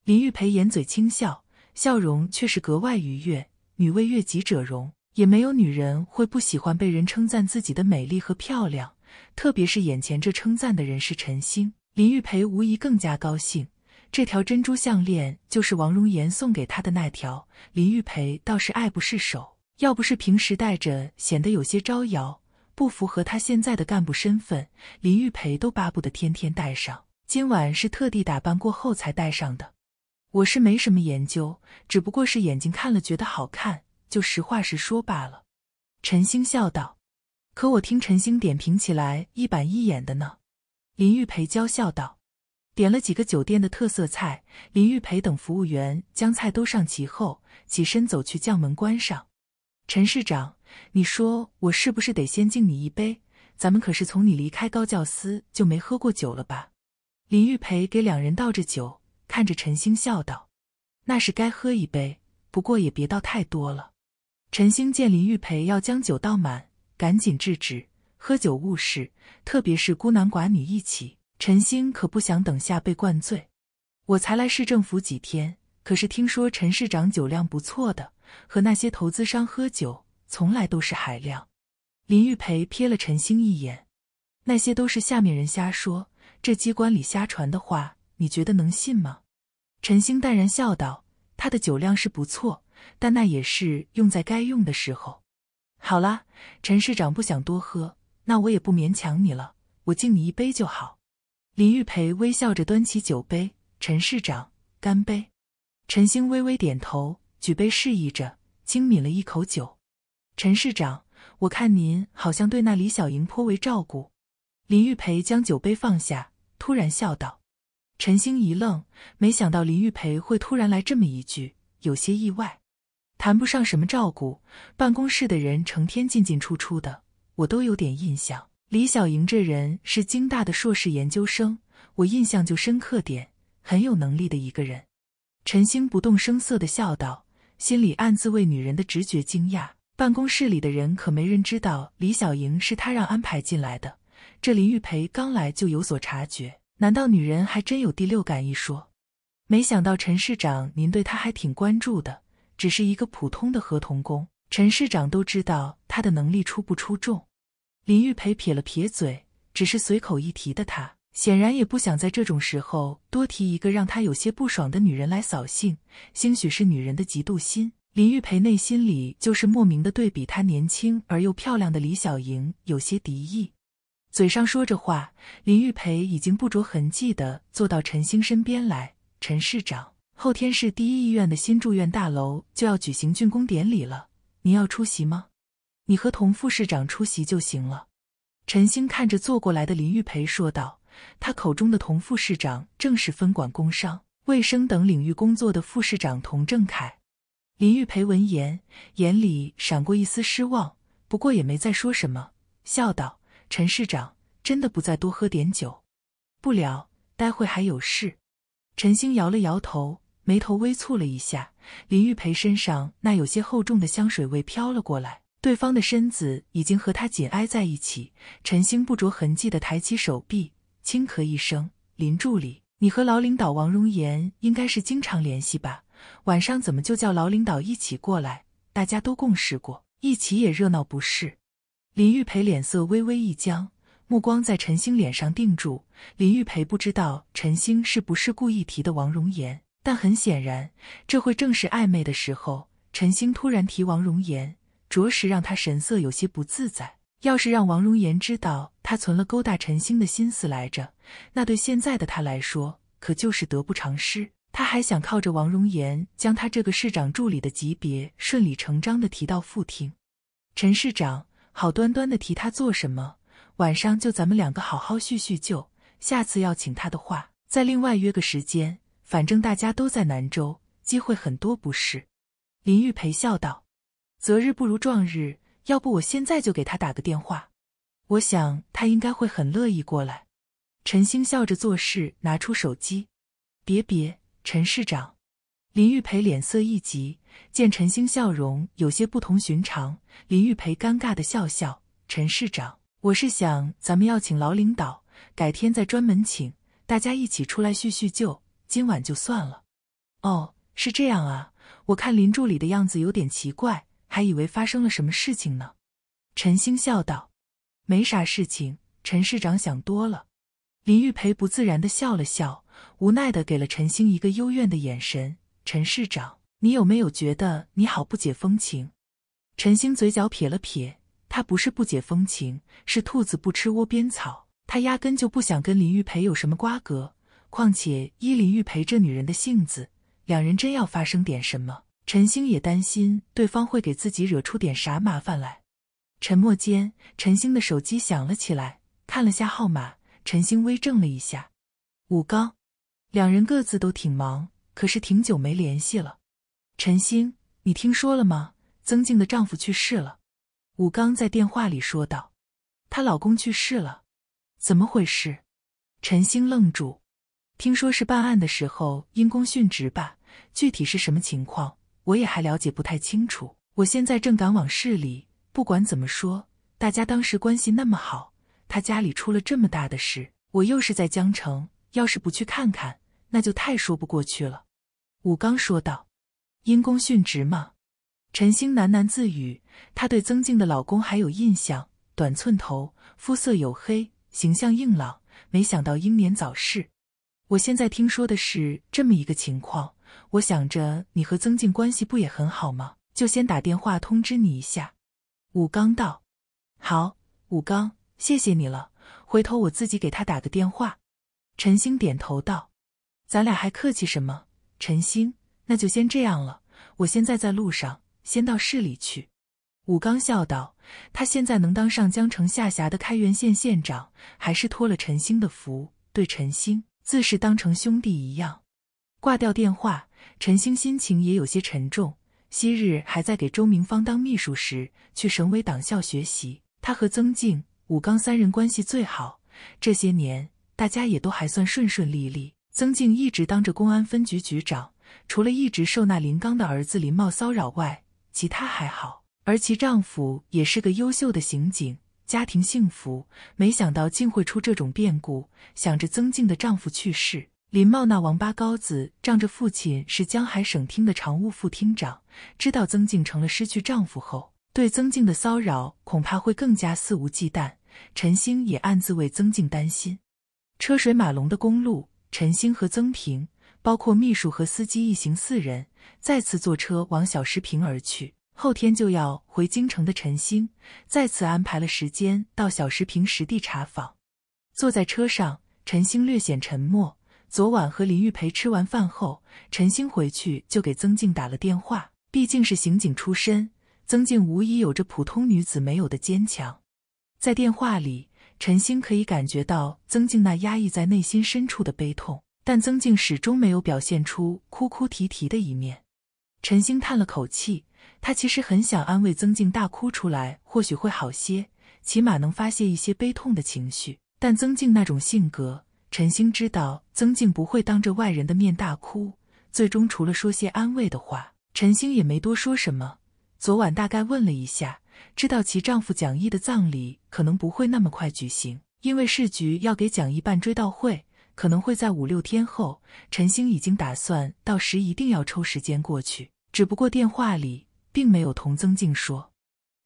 林玉培掩嘴轻笑，笑容却是格外愉悦。女为悦己者容，也没有女人会不喜欢被人称赞自己的美丽和漂亮，特别是眼前这称赞的人是陈星，林玉培无疑更加高兴。这条珍珠项链就是王容颜送给他的那条，林玉培倒是爱不释手。要不是平时戴着显得有些招摇，不符合他现在的干部身份，林玉培都巴不得天天戴上。今晚是特地打扮过后才戴上的。我是没什么研究，只不过是眼睛看了觉得好看，就实话实说罢了。”陈星笑道，“可我听陈星点评起来一板一眼的呢。”林玉培娇笑道。点了几个酒店的特色菜，林玉培等服务员将菜都上齐后，起身走去将门关上。陈市长，你说我是不是得先敬你一杯？咱们可是从你离开高教司就没喝过酒了吧？林玉培给两人倒着酒，看着陈星笑道：“那是该喝一杯，不过也别倒太多了。”陈星见林玉培要将酒倒满，赶紧制止：“喝酒误事，特别是孤男寡女一起。”陈星可不想等下被灌醉。我才来市政府几天，可是听说陈市长酒量不错的，和那些投资商喝酒从来都是海量。林玉培瞥了陈星一眼，那些都是下面人瞎说，这机关里瞎传的话，你觉得能信吗？陈星淡然笑道：“他的酒量是不错，但那也是用在该用的时候。好啦，陈市长不想多喝，那我也不勉强你了，我敬你一杯就好。”林玉培微笑着端起酒杯，陈市长，干杯。陈星微微点头，举杯示意着，轻抿了一口酒。陈市长，我看您好像对那李小莹颇为照顾。林玉培将酒杯放下，突然笑道。陈星一愣，没想到林玉培会突然来这么一句，有些意外。谈不上什么照顾，办公室的人成天进进出出的，我都有点印象。李小莹这人是京大的硕士研究生，我印象就深刻点，很有能力的一个人。陈星不动声色的笑道，心里暗自为女人的直觉惊讶。办公室里的人可没人知道李小莹是他让安排进来的。这林玉培刚来就有所察觉，难道女人还真有第六感一说？没想到陈市长您对她还挺关注的，只是一个普通的合同工，陈市长都知道他的能力出不出众。林玉培撇了撇嘴，只是随口一提的他，显然也不想在这种时候多提一个让他有些不爽的女人来扫兴。兴许是女人的嫉妒心，林玉培内心里就是莫名的对比她年轻而又漂亮的李小莹有些敌意。嘴上说着话，林玉培已经不着痕迹的坐到陈星身边来。陈市长，后天市第一医院的新住院大楼就要举行竣工典礼了，您要出席吗？你和童副市长出席就行了。”陈星看着坐过来的林玉培说道。他口中的童副市长，正是分管工商、卫生等领域工作的副市长童正凯。林玉培闻言，眼里闪过一丝失望，不过也没再说什么，笑道：“陈市长，真的不再多喝点酒？不了，待会还有事。”陈星摇了摇头，眉头微蹙了一下。林玉培身上那有些厚重的香水味飘了过来。对方的身子已经和他紧挨在一起，陈星不着痕迹地抬起手臂，轻咳一声：“林助理，你和老领导王荣岩应该是经常联系吧？晚上怎么就叫老领导一起过来？大家都共事过，一起也热闹不是？”林玉培脸色微微一僵，目光在陈星脸上定住。林玉培不知道陈星是不是故意提的王荣岩，但很显然，这会正是暧昧的时候，陈星突然提王荣岩。着实让他神色有些不自在。要是让王荣岩知道他存了勾搭陈星的心思来着，那对现在的他来说可就是得不偿失。他还想靠着王荣岩将他这个市长助理的级别顺理成章的提到副厅。陈市长，好端端的提他做什么？晚上就咱们两个好好叙叙旧。下次要请他的话，再另外约个时间。反正大家都在南州，机会很多，不是？林玉陪笑道。择日不如撞日，要不我现在就给他打个电话，我想他应该会很乐意过来。陈星笑着做事，拿出手机。别别，陈市长。林玉培脸色一急，见陈星笑容有些不同寻常，林玉培尴尬的笑笑。陈市长，我是想咱们要请老领导，改天再专门请，大家一起出来叙叙旧，今晚就算了。哦，是这样啊，我看林助理的样子有点奇怪。还以为发生了什么事情呢，陈星笑道：“没啥事情，陈市长想多了。”林玉培不自然的笑了笑，无奈的给了陈星一个幽怨的眼神。陈市长，你有没有觉得你好不解风情？陈星嘴角撇了撇，他不是不解风情，是兔子不吃窝边草，他压根就不想跟林玉培有什么瓜葛。况且依林玉培这女人的性子，两人真要发生点什么。陈星也担心对方会给自己惹出点啥麻烦来。沉默间，陈星的手机响了起来，看了下号码，陈星微怔了一下。武刚，两人各自都挺忙，可是挺久没联系了。陈星，你听说了吗？曾静的丈夫去世了。武刚在电话里说道：“她老公去世了，怎么回事？”陈星愣住，听说是办案的时候因公殉职吧？具体是什么情况？我也还了解不太清楚，我现在正赶往市里。不管怎么说，大家当时关系那么好，他家里出了这么大的事，我又是在江城，要是不去看看，那就太说不过去了。”武刚说道。“因公殉职吗？”陈星喃喃自语。他对曾静的老公还有印象，短寸头，肤色黝黑，形象硬朗，没想到英年早逝。我现在听说的是这么一个情况。我想着你和曾静关系不也很好吗？就先打电话通知你一下。”武刚道，“好，武刚，谢谢你了。回头我自己给他打个电话。”陈星点头道，“咱俩还客气什么？陈星，那就先这样了。我现在在路上，先到市里去。”武刚笑道，“他现在能当上江城下辖的开元县县长，还是托了陈星的福。对陈星，自是当成兄弟一样。”挂掉电话。陈星心情也有些沉重。昔日还在给周明芳当秘书时，去省委党校学习，他和曾静、武刚三人关系最好。这些年，大家也都还算顺顺利利。曾静一直当着公安分局局长，除了一直受那林刚的儿子林茂骚扰外，其他还好。而其丈夫也是个优秀的刑警，家庭幸福。没想到竟会出这种变故。想着曾静的丈夫去世。林茂那王八羔子，仗着父亲是江海省厅的常务副厅长，知道曾静成了失去丈夫后，对曾静的骚扰恐怕会更加肆无忌惮。陈星也暗自为曾静担心。车水马龙的公路，陈星和曾平，包括秘书和司机一行四人，再次坐车往小石坪而去。后天就要回京城的陈星，再次安排了时间到小石坪实地查访。坐在车上，陈星略显沉默。昨晚和林玉培吃完饭后，陈星回去就给曾静打了电话。毕竟是刑警出身，曾静无疑有着普通女子没有的坚强。在电话里，陈星可以感觉到曾静那压抑在内心深处的悲痛，但曾静始终没有表现出哭哭啼啼的一面。陈星叹了口气，他其实很想安慰曾静，大哭出来或许会好些，起码能发泄一些悲痛的情绪。但曾静那种性格。陈星知道曾静不会当着外人的面大哭，最终除了说些安慰的话，陈星也没多说什么。昨晚大概问了一下，知道其丈夫蒋毅的葬礼可能不会那么快举行，因为市局要给蒋毅办追悼会，可能会在五六天后。陈星已经打算到时一定要抽时间过去，只不过电话里并没有同曾静说。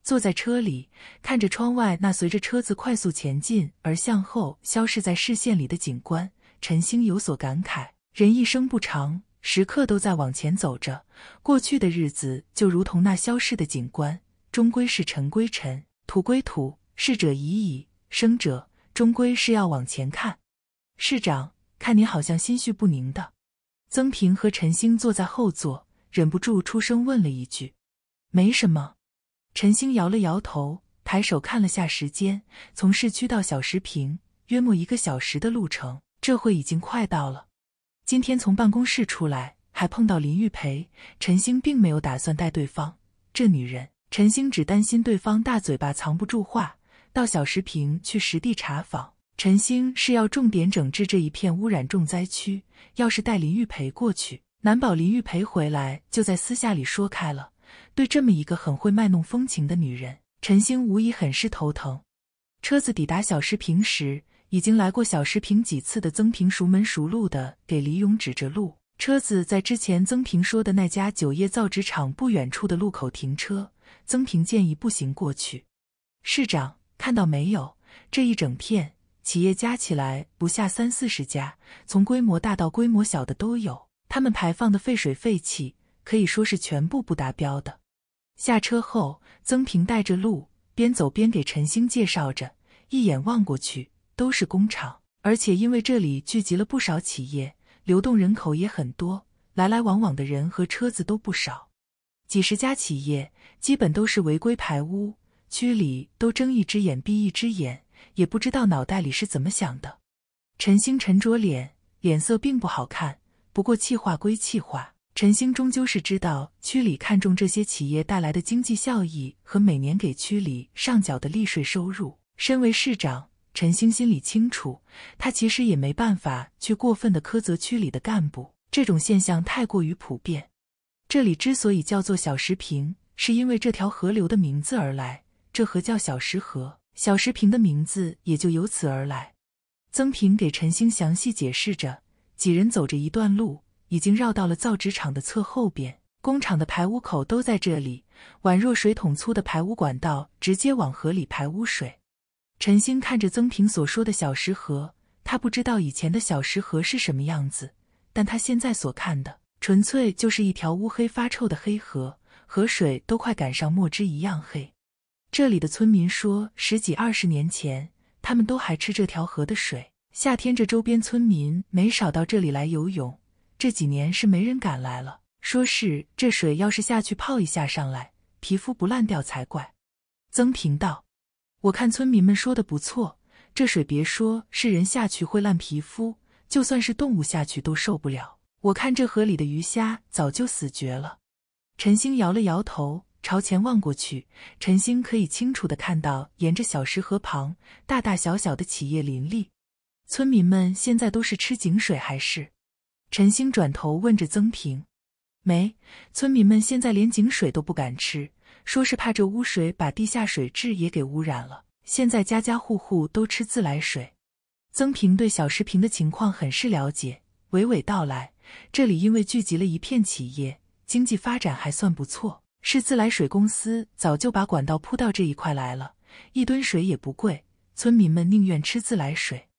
坐在车里，看着窗外那随着车子快速前进而向后消失在视线里的景观，陈星有所感慨：人一生不长，时刻都在往前走着，过去的日子就如同那消逝的景观，终归是尘归尘，土归土，逝者已矣，生者终归是要往前看。市长，看你好像心绪不宁的，曾平和陈星坐在后座，忍不住出声问了一句：“没什么。”陈星摇了摇头，抬手看了下时间，从市区到小石坪约莫一个小时的路程，这会已经快到了。今天从办公室出来还碰到林玉培，陈星并没有打算带对方。这女人，陈星只担心对方大嘴巴藏不住话。到小石坪去实地查访，陈星是要重点整治这一片污染重灾区。要是带林玉培过去，难保林玉培回来就在私下里说开了。对这么一个很会卖弄风情的女人，陈星无疑很是头疼。车子抵达小石坪时，已经来过小石坪几次的曾平熟门熟路的给李勇指着路。车子在之前曾平说的那家酒业造纸厂不远处的路口停车，曾平建议步行过去。市长看到没有，这一整片企业加起来不下三四十家，从规模大到规模小的都有，他们排放的废水废气可以说是全部不达标的。下车后，曾平带着路，边走边给陈星介绍着。一眼望过去，都是工厂，而且因为这里聚集了不少企业，流动人口也很多，来来往往的人和车子都不少。几十家企业基本都是违规排污，区里都睁一只眼闭一只眼，也不知道脑袋里是怎么想的。陈星沉着脸，脸色并不好看，不过气话归气话。陈星终究是知道区里看重这些企业带来的经济效益和每年给区里上缴的利税收入。身为市长，陈星心里清楚，他其实也没办法去过分的苛责区里的干部。这种现象太过于普遍。这里之所以叫做小石坪，是因为这条河流的名字而来。这河叫小石河，小石坪的名字也就由此而来。曾平给陈星详细解释着，几人走着一段路。已经绕到了造纸厂的侧后边，工厂的排污口都在这里。宛若水桶粗的排污管道直接往河里排污水。陈星看着曾平所说的小石河，他不知道以前的小石河是什么样子，但他现在所看的，纯粹就是一条乌黑发臭的黑河，河水都快赶上墨汁一样黑。这里的村民说，十几二十年前，他们都还吃这条河的水，夏天这周边村民没少到这里来游泳。这几年是没人敢来了，说是这水要是下去泡一下上来，皮肤不烂掉才怪。曾平道：“我看村民们说的不错，这水别说是人下去会烂皮肤，就算是动物下去都受不了。我看这河里的鱼虾早就死绝了。”陈星摇了摇头，朝前望过去。陈星可以清楚的看到，沿着小石河旁，大大小小的企业林立。村民们现在都是吃井水还是？陈星转头问着曾平：“没，村民们现在连井水都不敢吃，说是怕这污水把地下水质也给污染了。现在家家户户都吃自来水。”曾平对小石坪的情况很是了解，娓娓道来：“这里因为聚集了一片企业，经济发展还算不错，是自来水公司早就把管道铺到这一块来了。一吨水也不贵，村民们宁愿吃自来水。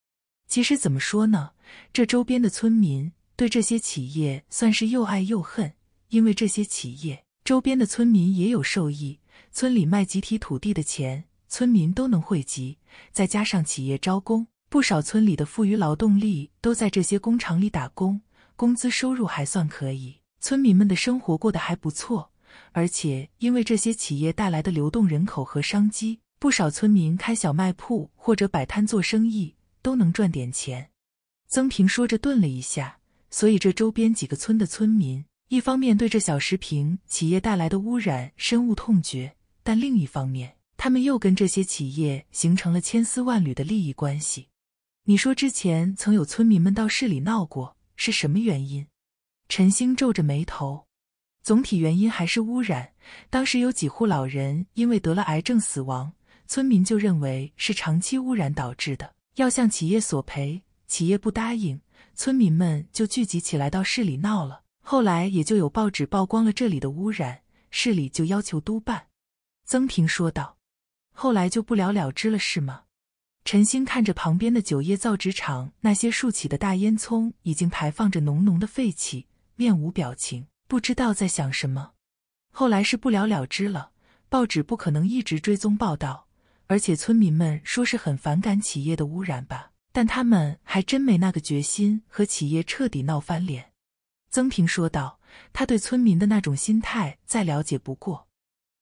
其实怎么说呢，这周边的村民。”对这些企业算是又爱又恨，因为这些企业周边的村民也有受益，村里卖集体土地的钱，村民都能汇集，再加上企业招工，不少村里的富余劳动力都在这些工厂里打工，工资收入还算可以，村民们的生活过得还不错。而且因为这些企业带来的流动人口和商机，不少村民开小卖铺或者摆摊做生意，都能赚点钱。曾平说着，顿了一下。所以，这周边几个村的村民，一方面对这小食品企业带来的污染深恶痛绝，但另一方面，他们又跟这些企业形成了千丝万缕的利益关系。你说之前曾有村民们到市里闹过，是什么原因？陈星皱着眉头，总体原因还是污染。当时有几户老人因为得了癌症死亡，村民就认为是长期污染导致的，要向企业索赔，企业不答应。村民们就聚集起来到市里闹了，后来也就有报纸曝光了这里的污染，市里就要求督办。曾平说道：“后来就不了了之了，是吗？”陈星看着旁边的酒业造纸厂，那些竖起的大烟囱已经排放着浓浓的废气，面无表情，不知道在想什么。后来是不了了之了，报纸不可能一直追踪报道，而且村民们说是很反感企业的污染吧。但他们还真没那个决心和企业彻底闹翻脸，曾平说道：“他对村民的那种心态再了解不过，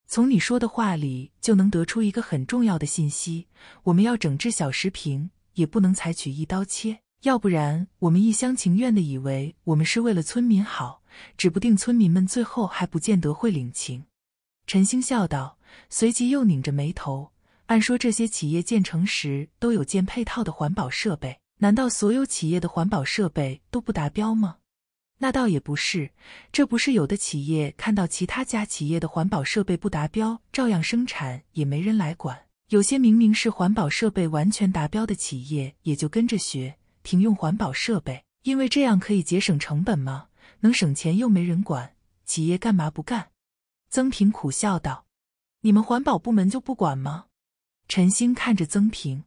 从你说的话里就能得出一个很重要的信息：我们要整治小食品，也不能采取一刀切，要不然我们一厢情愿的以为我们是为了村民好，指不定村民们最后还不见得会领情。”陈星笑道，随即又拧着眉头。按说这些企业建成时都有建配套的环保设备，难道所有企业的环保设备都不达标吗？那倒也不是，这不是有的企业看到其他家企业的环保设备不达标，照样生产，也没人来管；有些明明是环保设备完全达标的企业，也就跟着学停用环保设备，因为这样可以节省成本吗？能省钱又没人管，企业干嘛不干？曾平苦笑道：“你们环保部门就不管吗？”陈星看着曾平，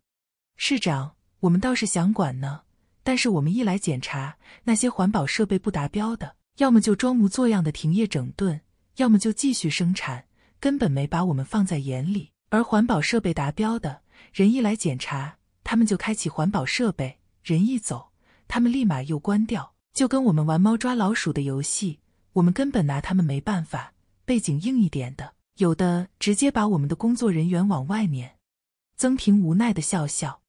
市长，我们倒是想管呢，但是我们一来检查，那些环保设备不达标的，要么就装模作样的停业整顿，要么就继续生产，根本没把我们放在眼里；而环保设备达标的，人一来检查，他们就开启环保设备，人一走，他们立马又关掉，就跟我们玩猫抓老鼠的游戏，我们根本拿他们没办法。背景硬一点的，有的直接把我们的工作人员往外面。曾平无奈的笑笑，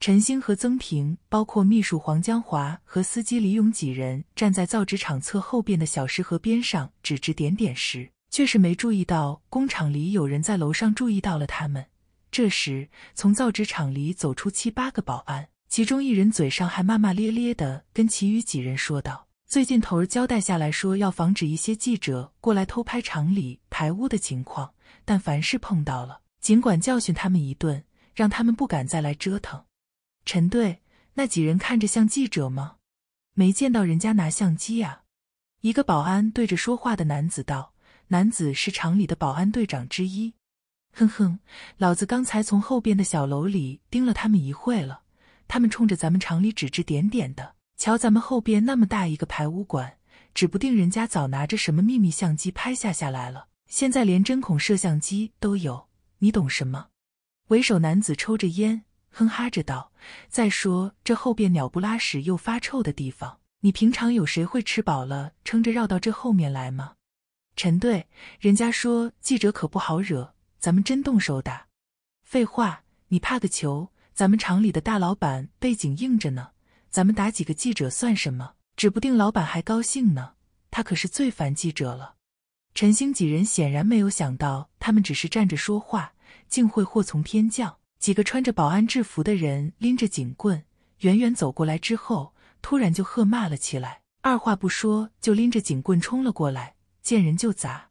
陈星和曾平，包括秘书黄江华和司机李勇几人站在造纸厂侧后边的小石河边上指指点点时，却是没注意到工厂里有人在楼上注意到了他们。这时，从造纸厂里走出七八个保安，其中一人嘴上还骂骂咧咧的，跟其余几人说道：“最近头儿交代下来说要防止一些记者过来偷拍厂里排污的情况，但凡是碰到了，尽管教训他们一顿。”让他们不敢再来折腾。陈队，那几人看着像记者吗？没见到人家拿相机啊。一个保安对着说话的男子道：“男子是厂里的保安队长之一。”哼哼，老子刚才从后边的小楼里盯了他们一会了，他们冲着咱们厂里指指点点的，瞧咱们后边那么大一个排污管，指不定人家早拿着什么秘密相机拍下下来了。现在连针孔摄像机都有，你懂什么？为首男子抽着烟，哼哈着道：“再说这后边鸟不拉屎又发臭的地方，你平常有谁会吃饱了撑着绕到这后面来吗？”陈队，人家说记者可不好惹，咱们真动手打？废话，你怕个球！咱们厂里的大老板背景硬着呢，咱们打几个记者算什么？指不定老板还高兴呢。他可是最烦记者了。陈星几人显然没有想到，他们只是站着说话。竟会祸从天降！几个穿着保安制服的人拎着警棍远远走过来，之后突然就喝骂了起来，二话不说就拎着警棍冲了过来，见人就砸。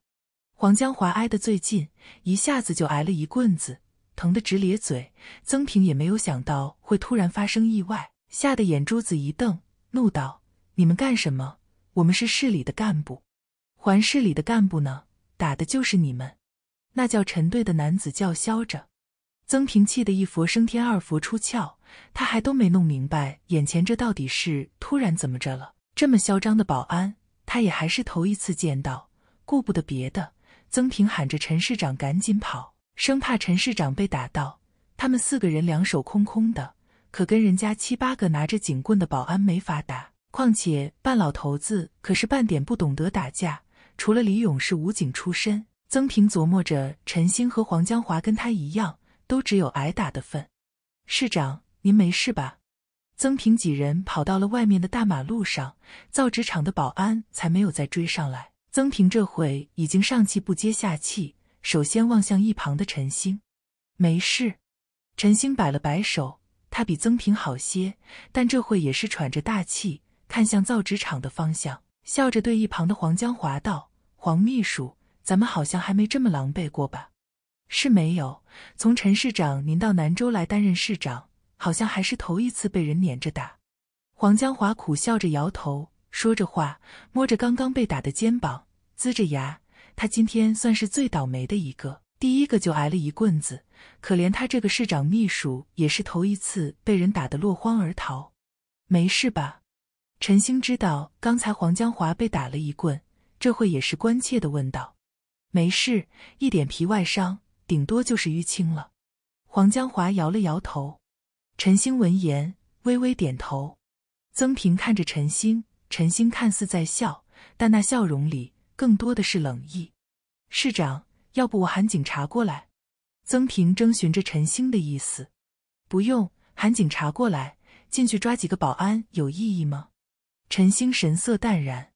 黄江华挨得最近，一下子就挨了一棍子，疼得直咧嘴。曾平也没有想到会突然发生意外，吓得眼珠子一瞪，怒道：“你们干什么？我们是市里的干部，还市里的干部呢，打的就是你们。”那叫陈队的男子叫嚣着，曾平气得一佛升天二佛出窍，他还都没弄明白眼前这到底是突然怎么着了。这么嚣张的保安，他也还是头一次见到。顾不得别的，曾平喊着陈市长赶紧跑，生怕陈市长被打到。他们四个人两手空空的，可跟人家七八个拿着警棍的保安没法打。况且半老头子可是半点不懂得打架，除了李勇是武警出身。曾平琢磨着，陈星和黄江华跟他一样，都只有挨打的份。市长，您没事吧？曾平几人跑到了外面的大马路上，造纸厂的保安才没有再追上来。曾平这会已经上气不接下气，首先望向一旁的陈星：“没事。”陈星摆了摆手，他比曾平好些，但这会也是喘着大气，看向造纸厂的方向，笑着对一旁的黄江华道：“黄秘书。”咱们好像还没这么狼狈过吧？是没有。从陈市长您到南州来担任市长，好像还是头一次被人撵着打。黄江华苦笑着摇头，说着话，摸着刚刚被打的肩膀，呲着牙。他今天算是最倒霉的一个，第一个就挨了一棍子。可怜他这个市长秘书也是头一次被人打得落荒而逃。没事吧？陈星知道刚才黄江华被打了一棍，这会也是关切的问道。没事，一点皮外伤，顶多就是淤青了。黄江华摇了摇头。陈星闻言微微点头。曾平看着陈星，陈星看似在笑，但那笑容里更多的是冷意。市长，要不我喊警察过来？曾平征询着陈星的意思。不用喊警察过来，进去抓几个保安有意义吗？陈星神色淡然。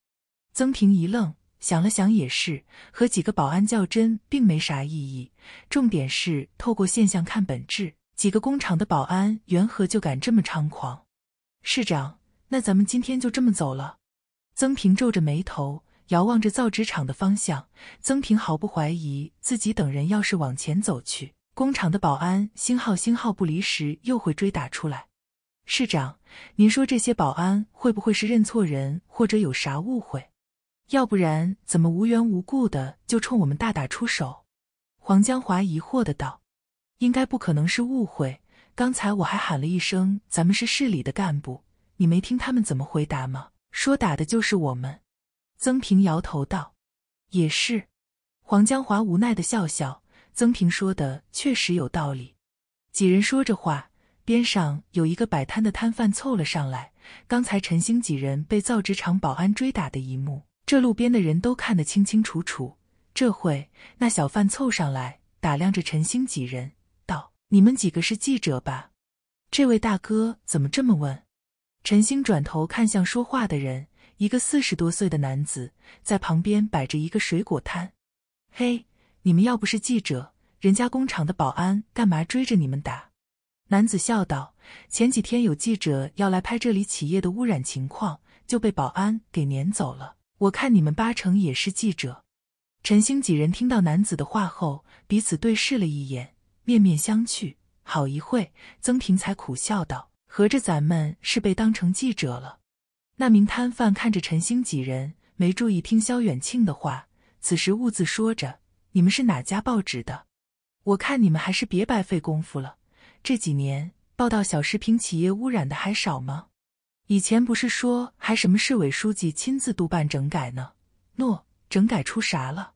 曾平一愣。想了想，也是，和几个保安较真并没啥意义。重点是透过现象看本质。几个工厂的保安，缘何就敢这么猖狂？市长，那咱们今天就这么走了？曾平皱着眉头，遥望着造纸厂的方向。曾平毫不怀疑，自己等人要是往前走去，工厂的保安星号星号不离时又会追打出来。市长，您说这些保安会不会是认错人，或者有啥误会？要不然怎么无缘无故的就冲我们大打出手？黄江华疑惑的道：“应该不可能是误会。刚才我还喊了一声，咱们是市里的干部，你没听他们怎么回答吗？说打的就是我们。”曾平摇头道：“也是。”黄江华无奈的笑笑。曾平说的确实有道理。几人说着话，边上有一个摆摊的摊贩凑了上来。刚才陈星几人被造纸厂保安追打的一幕。这路边的人都看得清清楚楚。这会，那小贩凑上来打量着陈星几人，道：“你们几个是记者吧？这位大哥怎么这么问？”陈星转头看向说话的人，一个四十多岁的男子，在旁边摆着一个水果摊。“嘿，你们要不是记者，人家工厂的保安干嘛追着你们打？”男子笑道：“前几天有记者要来拍这里企业的污染情况，就被保安给撵走了。”我看你们八成也是记者。陈星几人听到男子的话后，彼此对视了一眼，面面相觑。好一会，曾平才苦笑道：“合着咱们是被当成记者了。”那名摊贩看着陈星几人，没注意听肖远庆的话，此时兀自说着：“你们是哪家报纸的？我看你们还是别白费功夫了。这几年报道小食品企业污染的还少吗？”以前不是说还什么市委书记亲自督办整改呢？诺，整改出啥了？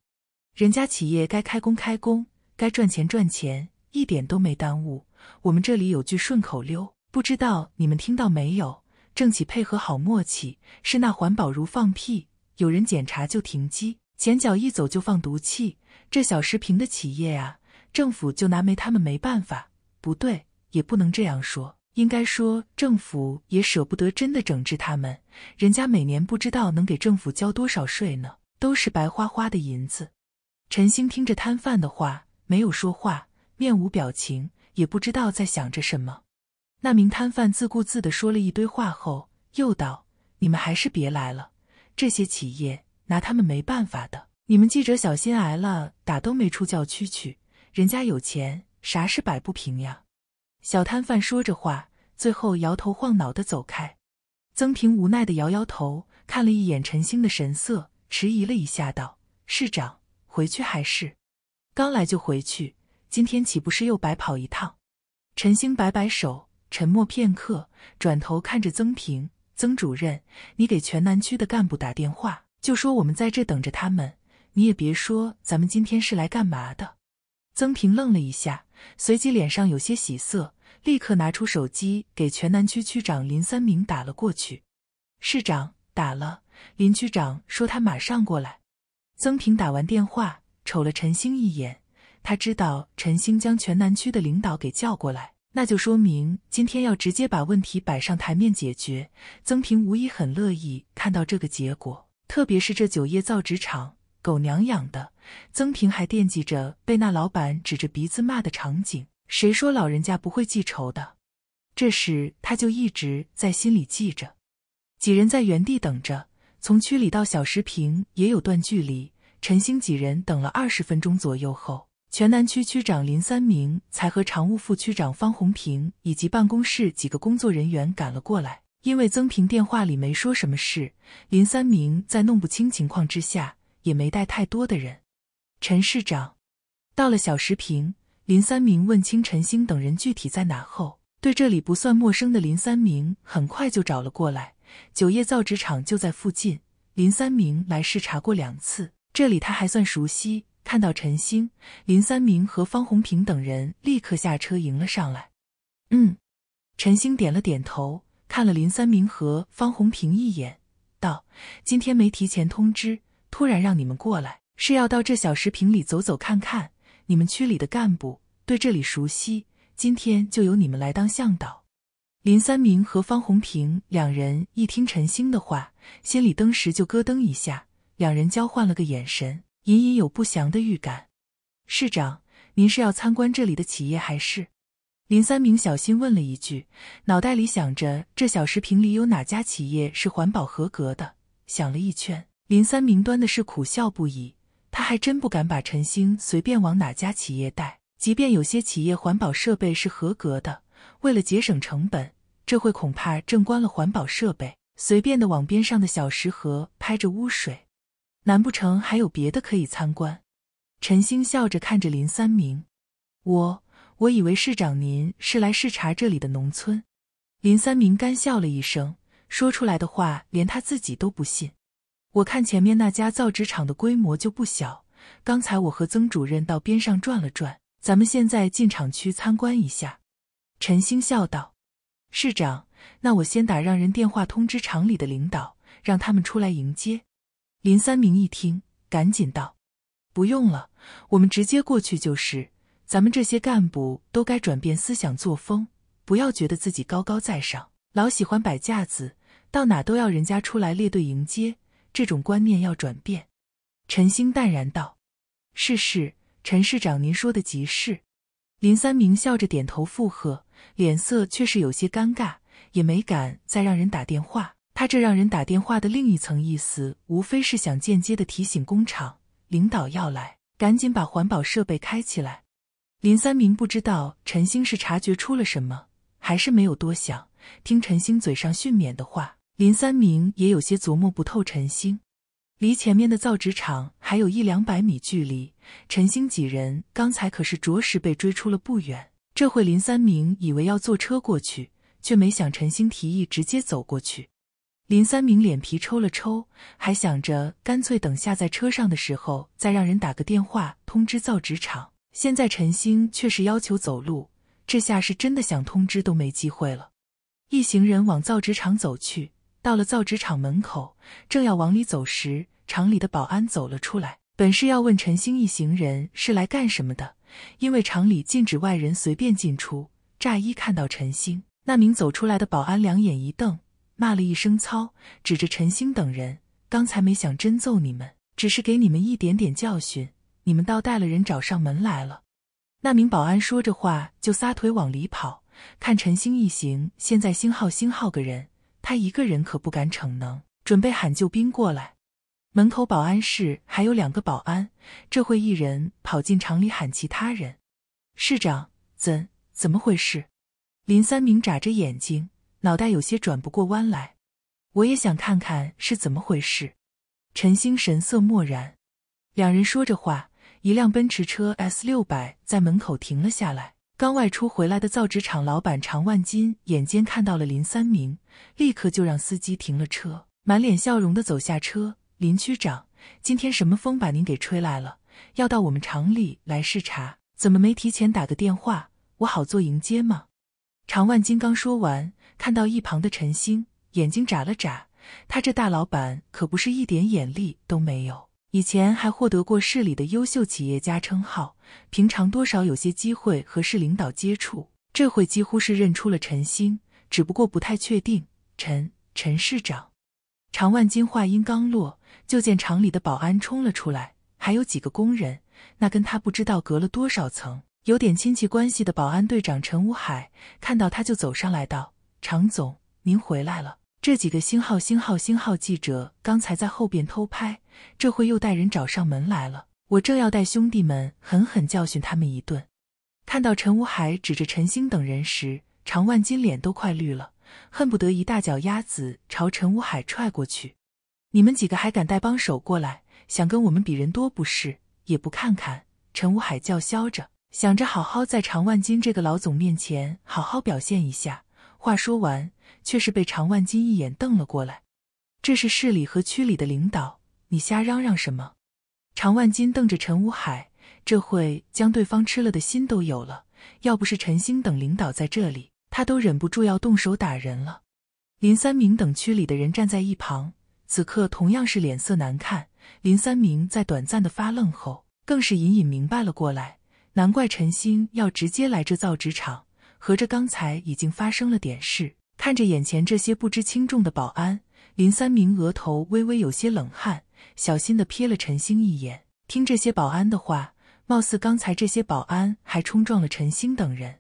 人家企业该开工开工，该赚钱赚钱，一点都没耽误。我们这里有句顺口溜，不知道你们听到没有？政企配合好默契，是那环保如放屁，有人检查就停机，前脚一走就放毒气。这小食品的企业啊，政府就拿没他们没办法。不对，也不能这样说。应该说，政府也舍不得真的整治他们，人家每年不知道能给政府交多少税呢，都是白花花的银子。陈星听着摊贩的话，没有说话，面无表情，也不知道在想着什么。那名摊贩自顾自地说了一堆话后，又道：“你们还是别来了，这些企业拿他们没办法的。你们记者小心挨了打都没出教区去，人家有钱，啥事摆不平呀。”小摊贩说着话。最后摇头晃脑的走开，曾平无奈的摇摇头，看了一眼陈星的神色，迟疑了一下，道：“市长，回去还是？刚来就回去，今天岂不是又白跑一趟？”陈星摆摆手，沉默片刻，转头看着曾平：“曾主任，你给全南区的干部打电话，就说我们在这等着他们。你也别说咱们今天是来干嘛的。”曾平愣了一下，随即脸上有些喜色。立刻拿出手机给全南区区长林三明打了过去。市长打了，林区长说他马上过来。曾平打完电话，瞅了陈星一眼，他知道陈星将全南区的领导给叫过来，那就说明今天要直接把问题摆上台面解决。曾平无疑很乐意看到这个结果，特别是这酒业造纸厂狗娘养的，曾平还惦记着被那老板指着鼻子骂的场景。谁说老人家不会记仇的？这时他就一直在心里记着。几人在原地等着，从区里到小石坪也有段距离。陈星几人等了二十分钟左右后，全南区区长林三明才和常务副区长方红平以及办公室几个工作人员赶了过来。因为曾平电话里没说什么事，林三明在弄不清情况之下，也没带太多的人。陈市长，到了小石坪。林三明问清陈星等人具体在哪后，对这里不算陌生的林三明很快就找了过来。酒业造纸厂就在附近，林三明来视察过两次，这里他还算熟悉。看到陈星，林三明和方红平等人立刻下车迎了上来。嗯，陈星点了点头，看了林三明和方红平一眼，道：“今天没提前通知，突然让你们过来，是要到这小石坪里走走看看。”你们区里的干部对这里熟悉，今天就由你们来当向导。林三明和方红平两人一听陈星的话，心里登时就咯噔一下，两人交换了个眼神，隐隐有不祥的预感。市长，您是要参观这里的企业还是？林三明小心问了一句，脑袋里想着这小食瓶里有哪家企业是环保合格的，想了一圈，林三明端的是苦笑不已。他还真不敢把陈星随便往哪家企业带，即便有些企业环保设备是合格的，为了节省成本，这会恐怕正关了环保设备，随便的往边上的小石盒拍着污水。难不成还有别的可以参观？陈星笑着看着林三明：“我我以为市长您是来视察这里的农村。”林三明干笑了一声，说出来的话连他自己都不信。我看前面那家造纸厂的规模就不小，刚才我和曾主任到边上转了转，咱们现在进厂区参观一下。”陈兴笑道，“市长，那我先打让人电话通知厂里的领导，让他们出来迎接。”林三明一听，赶紧道：“不用了，我们直接过去就是。咱们这些干部都该转变思想作风，不要觉得自己高高在上，老喜欢摆架子，到哪都要人家出来列队迎接。”这种观念要转变，陈星淡然道：“是是，陈市长，您说的极是。”林三明笑着点头附和，脸色却是有些尴尬，也没敢再让人打电话。他这让人打电话的另一层意思，无非是想间接的提醒工厂领导要来，赶紧把环保设备开起来。林三明不知道陈星是察觉出了什么，还是没有多想，听陈星嘴上训勉的话。林三明也有些琢磨不透陈星，离前面的造纸厂还有一两百米距离。陈星几人刚才可是着实被追出了不远。这会林三明以为要坐车过去，却没想陈星提议直接走过去。林三明脸皮抽了抽，还想着干脆等下在车上的时候再让人打个电话通知造纸厂。现在陈星却是要求走路，这下是真的想通知都没机会了。一行人往造纸厂走去。到了造纸厂门口，正要往里走时，厂里的保安走了出来。本是要问陈星一行人是来干什么的，因为厂里禁止外人随便进出。乍一看到陈星，那名走出来的保安两眼一瞪，骂了一声“操”，指着陈星等人：“刚才没想真揍你们，只是给你们一点点教训，你们倒带了人找上门来了。”那名保安说着话就撒腿往里跑。看陈星一行，现在星号星号个人。他一个人可不敢逞能，准备喊救兵过来。门口保安室还有两个保安，这会一人跑进厂里喊其他人。市长怎怎么回事？林三明眨着眼睛，脑袋有些转不过弯来。我也想看看是怎么回事。陈星神色漠然，两人说着话，一辆奔驰车 S 六百在门口停了下来。刚外出回来的造纸厂老板常万金眼尖看到了林三明，立刻就让司机停了车，满脸笑容的走下车。林区长，今天什么风把您给吹来了？要到我们厂里来视察，怎么没提前打个电话，我好做迎接吗？常万金刚说完，看到一旁的陈星，眼睛眨了眨，他这大老板可不是一点眼力都没有。以前还获得过市里的优秀企业家称号，平常多少有些机会和市领导接触。这会几乎是认出了陈星，只不过不太确定。陈陈市长，常万金话音刚落，就见厂里的保安冲了出来，还有几个工人。那跟他不知道隔了多少层，有点亲戚关系的保安队长陈武海看到他就走上来道：“常总，您回来了。”这几个星号星号星号记者刚才在后边偷拍，这会又带人找上门来了。我正要带兄弟们狠狠教训他们一顿，看到陈武海指着陈星等人时，常万金脸都快绿了，恨不得一大脚丫子朝陈武海踹过去。你们几个还敢带帮手过来，想跟我们比人多不是？也不看看！陈武海叫嚣着，想着好好在常万金这个老总面前好好表现一下。话说完。却是被常万金一眼瞪了过来。这是市里和区里的领导，你瞎嚷嚷什么？常万金瞪着陈武海，这会将对方吃了的心都有了。要不是陈兴等领导在这里，他都忍不住要动手打人了。林三明等区里的人站在一旁，此刻同样是脸色难看。林三明在短暂的发愣后，更是隐隐明白了过来。难怪陈兴要直接来这造纸厂，合着刚才已经发生了点事。看着眼前这些不知轻重的保安，林三明额头微微有些冷汗，小心的瞥了陈星一眼。听这些保安的话，貌似刚才这些保安还冲撞了陈星等人。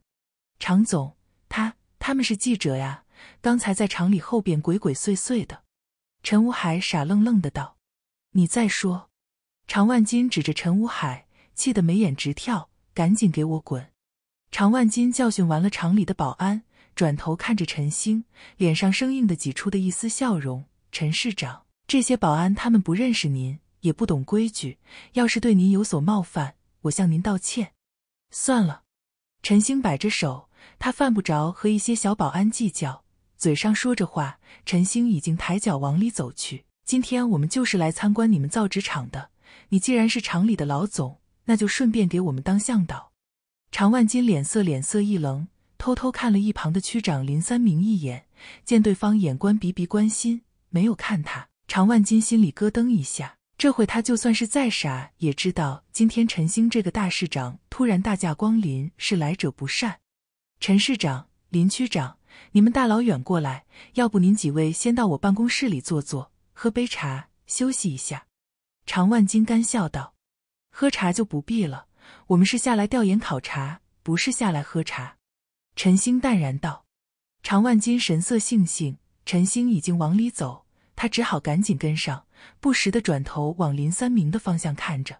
常总，他他们是记者呀，刚才在厂里后边鬼鬼祟祟的。陈武海傻愣愣的道：“你再说。”常万金指着陈武海，气得眉眼直跳：“赶紧给我滚！”常万金教训完了厂里的保安。转头看着陈星，脸上生硬地挤出的一丝笑容。陈市长，这些保安他们不认识您，也不懂规矩，要是对您有所冒犯，我向您道歉。算了。陈星摆着手，他犯不着和一些小保安计较。嘴上说着话，陈星已经抬脚往里走去。今天我们就是来参观你们造纸厂的。你既然是厂里的老总，那就顺便给我们当向导。常万金脸色脸色一冷。偷偷看了一旁的区长林三明一眼，见对方眼观鼻鼻关心，没有看他。常万金心里咯噔一下，这回他就算是再傻，也知道今天陈兴这个大市长突然大驾光临是来者不善。陈市长、林区长，你们大老远过来，要不您几位先到我办公室里坐坐，喝杯茶，休息一下。常万金干笑道：“喝茶就不必了，我们是下来调研考察，不是下来喝茶。”陈星淡然道：“常万金神色悻悻。陈星已经往里走，他只好赶紧跟上，不时的转头往林三明的方向看着。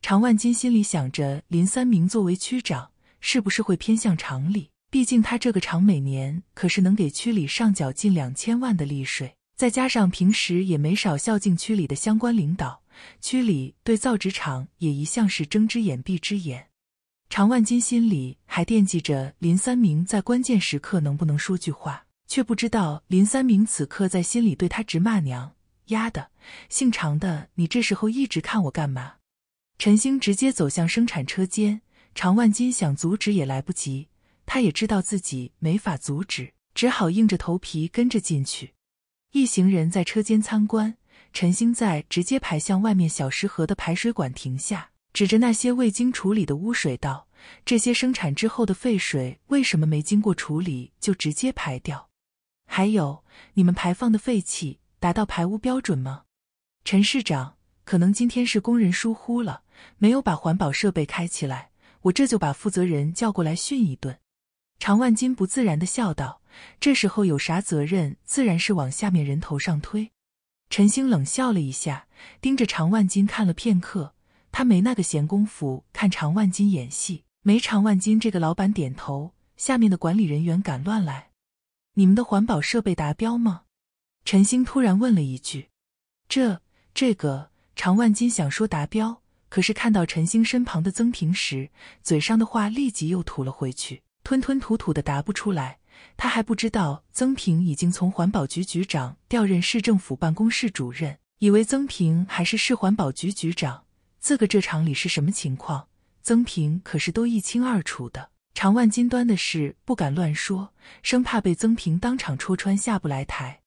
常万金心里想着：林三明作为区长，是不是会偏向厂里？毕竟他这个厂每年可是能给区里上缴近两千万的利税，再加上平时也没少孝敬区里的相关领导，区里对造纸厂也一向是睁只眼闭只眼。”常万金心里还惦记着林三明在关键时刻能不能说句话，却不知道林三明此刻在心里对他直骂娘：“丫的，姓常的，你这时候一直看我干嘛？”陈星直接走向生产车间，常万金想阻止也来不及，他也知道自己没法阻止，只好硬着头皮跟着进去。一行人在车间参观，陈星在直接排向外面小石河的排水管停下。指着那些未经处理的污水道，这些生产之后的废水为什么没经过处理就直接排掉？还有，你们排放的废气达到排污标准吗？陈市长，可能今天是工人疏忽了，没有把环保设备开起来。我这就把负责人叫过来训一顿。常万金不自然地笑道：“这时候有啥责任，自然是往下面人头上推。”陈星冷笑了一下，盯着常万金看了片刻。他没那个闲工夫看常万金演戏，没常万金这个老板点头，下面的管理人员敢乱来？你们的环保设备达标吗？陈星突然问了一句。这……这个常万金想说达标，可是看到陈星身旁的曾平时，嘴上的话立即又吐了回去，吞吞吐吐的答不出来。他还不知道曾平已经从环保局局长调任市政府办公室主任，以为曾平还是市环保局局长。四个这厂里是什么情况？曾平可是都一清二楚的。常万金端的事不敢乱说，生怕被曾平当场戳穿，下不来台。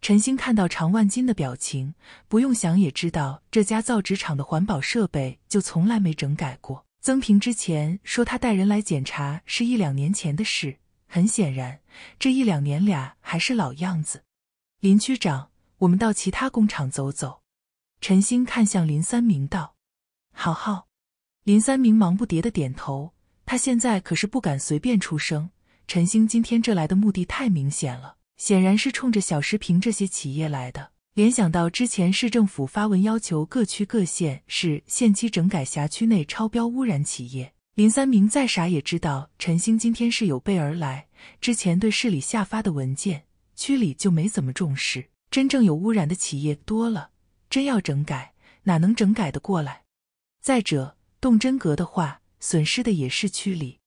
陈星看到常万金的表情，不用想也知道，这家造纸厂的环保设备就从来没整改过。曾平之前说他带人来检查是一两年前的事，很显然，这一两年俩还是老样子。林区长，我们到其他工厂走走。陈星看向林三明道。好好，林三明忙不迭的点头。他现在可是不敢随便出声。陈星今天这来的目的太明显了，显然是冲着小石坪这些企业来的。联想到之前市政府发文要求各区各县市限期整改辖区内超标污染企业，林三明再傻也知道陈星今天是有备而来。之前对市里下发的文件，区里就没怎么重视。真正有污染的企业多了，真要整改，哪能整改得过来？再者，动真格的话，损失的也是区里。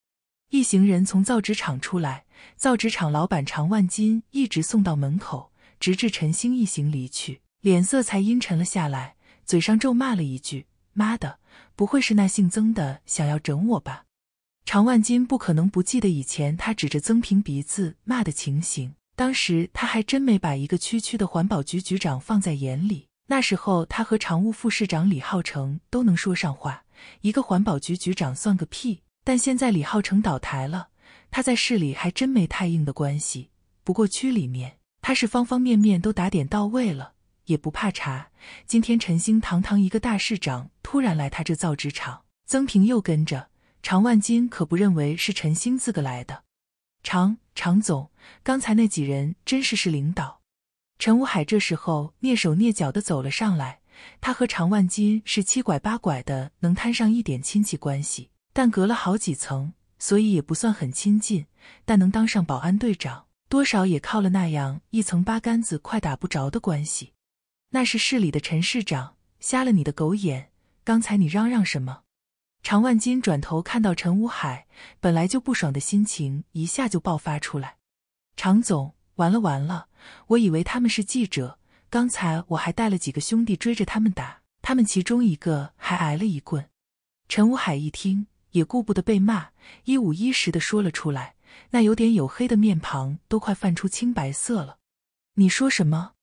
一行人从造纸厂出来，造纸厂老板常万金一直送到门口，直至陈星一行离去，脸色才阴沉了下来，嘴上咒骂了一句：“妈的，不会是那姓曾的想要整我吧？”常万金不可能不记得以前他指着曾平鼻子骂的情形，当时他还真没把一个区区的环保局局长放在眼里。那时候，他和常务副市长李浩成都能说上话，一个环保局局长算个屁。但现在李浩成倒台了，他在市里还真没太硬的关系。不过区里面，他是方方面面都打点到位了，也不怕查。今天陈星堂堂一个大市长突然来他这造纸厂，曾平又跟着，常万金可不认为是陈星自个来的。常常总，刚才那几人真是是领导。陈武海这时候蹑手蹑脚的走了上来，他和常万金是七拐八拐的能摊上一点亲戚关系，但隔了好几层，所以也不算很亲近。但能当上保安队长，多少也靠了那样一层八竿子快打不着的关系。那是市里的陈市长，瞎了你的狗眼！刚才你嚷嚷什么？常万金转头看到陈武海，本来就不爽的心情一下就爆发出来。常总。完了完了！我以为他们是记者，刚才我还带了几个兄弟追着他们打，他们其中一个还挨了一棍。陈武海一听，也顾不得被骂，一五一十的说了出来，那有点黝黑的面庞都快泛出青白色了。你说什么？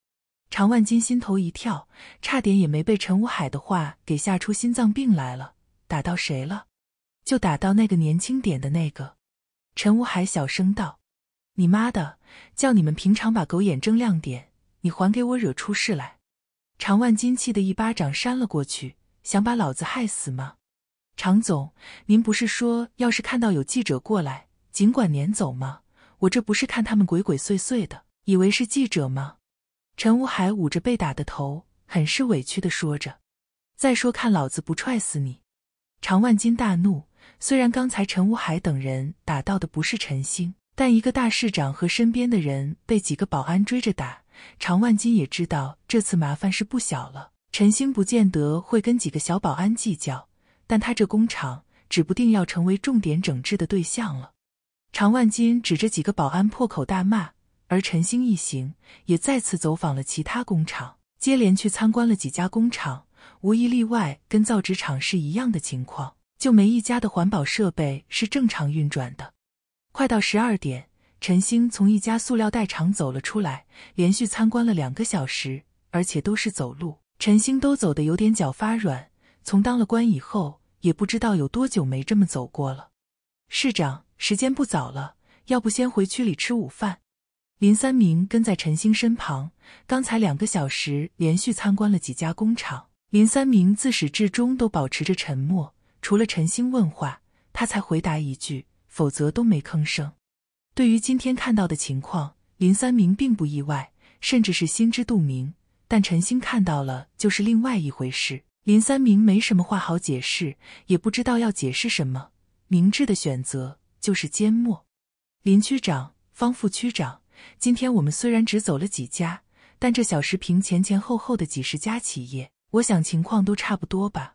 常万金心头一跳，差点也没被陈武海的话给吓出心脏病来了。打到谁了？就打到那个年轻点的那个。陈武海小声道。你妈的！叫你们平常把狗眼睁亮点，你还给我惹出事来！常万金气得一巴掌扇了过去，想把老子害死吗？常总，您不是说要是看到有记者过来，尽管撵走吗？我这不是看他们鬼鬼祟祟的，以为是记者吗？陈无海捂着被打的头，很是委屈的说着：“再说，看老子不踹死你！”常万金大怒，虽然刚才陈无海等人打到的不是陈星。但一个大市长和身边的人被几个保安追着打，常万金也知道这次麻烦是不小了。陈兴不见得会跟几个小保安计较，但他这工厂指不定要成为重点整治的对象了。常万金指着几个保安破口大骂，而陈兴一行也再次走访了其他工厂，接连去参观了几家工厂，无一例外跟造纸厂是一样的情况，就没一家的环保设备是正常运转的。快到十二点，陈星从一家塑料袋厂走了出来，连续参观了两个小时，而且都是走路。陈星都走得有点脚发软，从当了官以后，也不知道有多久没这么走过了。市长，时间不早了，要不先回区里吃午饭？林三明跟在陈星身旁，刚才两个小时连续参观了几家工厂，林三明自始至终都保持着沉默，除了陈星问话，他才回答一句。否则都没吭声。对于今天看到的情况，林三明并不意外，甚至是心知肚明。但陈星看到了就是另外一回事。林三明没什么话好解释，也不知道要解释什么。明智的选择就是缄默。林区长、方副区长，今天我们虽然只走了几家，但这小石平前前后后的几十家企业，我想情况都差不多吧。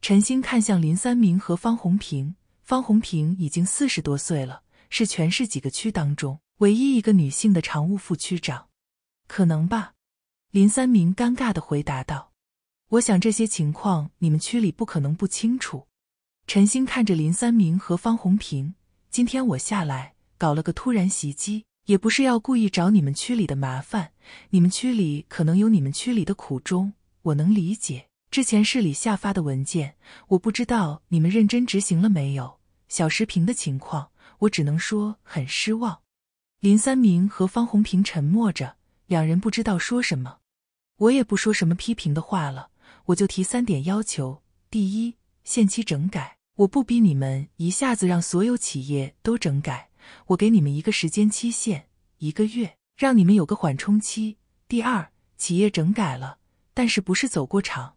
陈星看向林三明和方红平。方红平已经四十多岁了，是全市几个区当中唯一一个女性的常务副区长，可能吧？林三明尴尬的回答道：“我想这些情况你们区里不可能不清楚。”陈星看着林三明和方红平：“今天我下来搞了个突然袭击，也不是要故意找你们区里的麻烦。你们区里可能有你们区里的苦衷，我能理解。之前市里下发的文件，我不知道你们认真执行了没有。”小石平的情况，我只能说很失望。林三明和方红平沉默着，两人不知道说什么。我也不说什么批评的话了，我就提三点要求：第一，限期整改，我不逼你们一下子让所有企业都整改，我给你们一个时间期限，一个月，让你们有个缓冲期；第二，企业整改了，但是不是走过场，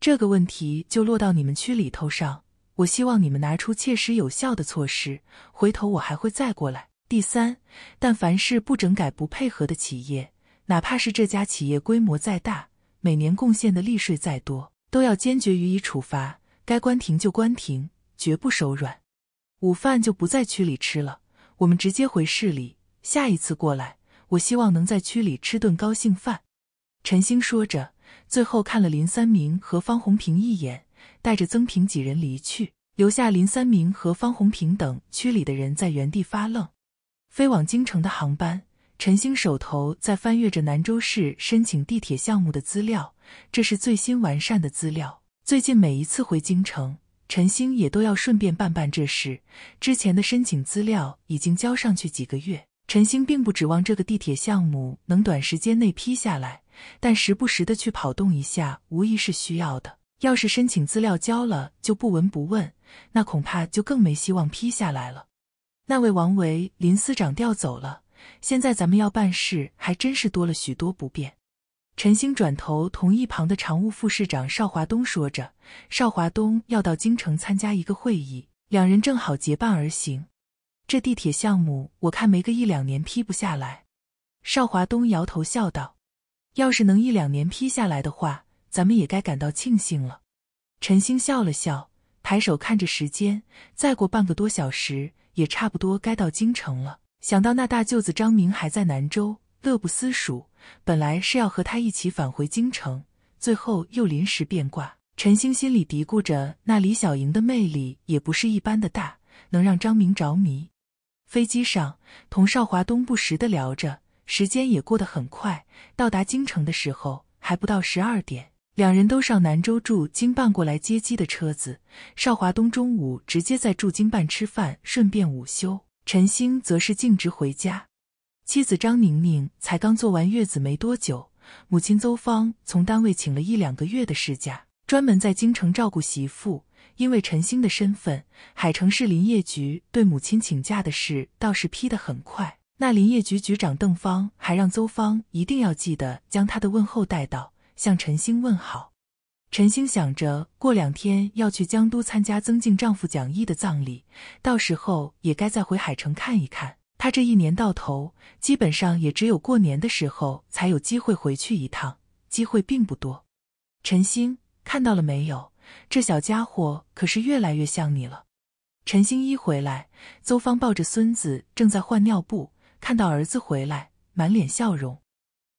这个问题就落到你们区里头上。我希望你们拿出切实有效的措施，回头我还会再过来。第三，但凡是不整改、不配合的企业，哪怕是这家企业规模再大，每年贡献的利税再多，都要坚决予以处罚，该关停就关停，绝不手软。午饭就不在区里吃了，我们直接回市里。下一次过来，我希望能在区里吃顿高兴饭。”陈星说着，最后看了林三明和方红平一眼。带着曾平几人离去，留下林三明和方红平等区里的人在原地发愣。飞往京城的航班，陈兴手头在翻阅着兰州市申请地铁项目的资料，这是最新完善的资料。最近每一次回京城，陈兴也都要顺便办办这事。之前的申请资料已经交上去几个月，陈兴并不指望这个地铁项目能短时间内批下来，但时不时的去跑动一下，无疑是需要的。要是申请资料交了就不闻不问，那恐怕就更没希望批下来了。那位王维林司长调走了，现在咱们要办事还真是多了许多不便。陈兴转头同一旁的常务副市长邵华东说着，邵华东要到京城参加一个会议，两人正好结伴而行。这地铁项目我看没个一两年批不下来。邵华东摇头笑道：“要是能一两年批下来的话。”咱们也该感到庆幸了。陈星笑了笑，抬手看着时间，再过半个多小时，也差不多该到京城了。想到那大舅子张明还在南州乐不思蜀，本来是要和他一起返回京城，最后又临时变卦。陈星心里嘀咕着，那李小莹的魅力也不是一般的大，能让张明着迷。飞机上，同邵华东不时的聊着，时间也过得很快。到达京城的时候，还不到十二点。两人都上南州驻京办过来接机的车子。邵华东中午直接在驻京办吃饭，顺便午休。陈星则是径直回家。妻子张宁宁才刚坐完月子没多久，母亲邹芳从单位请了一两个月的事假，专门在京城照顾媳妇。因为陈星的身份，海城市林业局对母亲请假的事倒是批的很快。那林业局局长邓芳还让邹芳一定要记得将他的问候带到。向陈星问好。陈星想着，过两天要去江都参加曾静丈夫蒋毅的葬礼，到时候也该再回海城看一看。他这一年到头，基本上也只有过年的时候才有机会回去一趟，机会并不多。陈星看到了没有？这小家伙可是越来越像你了。陈星一回来，邹芳抱着孙子正在换尿布，看到儿子回来，满脸笑容。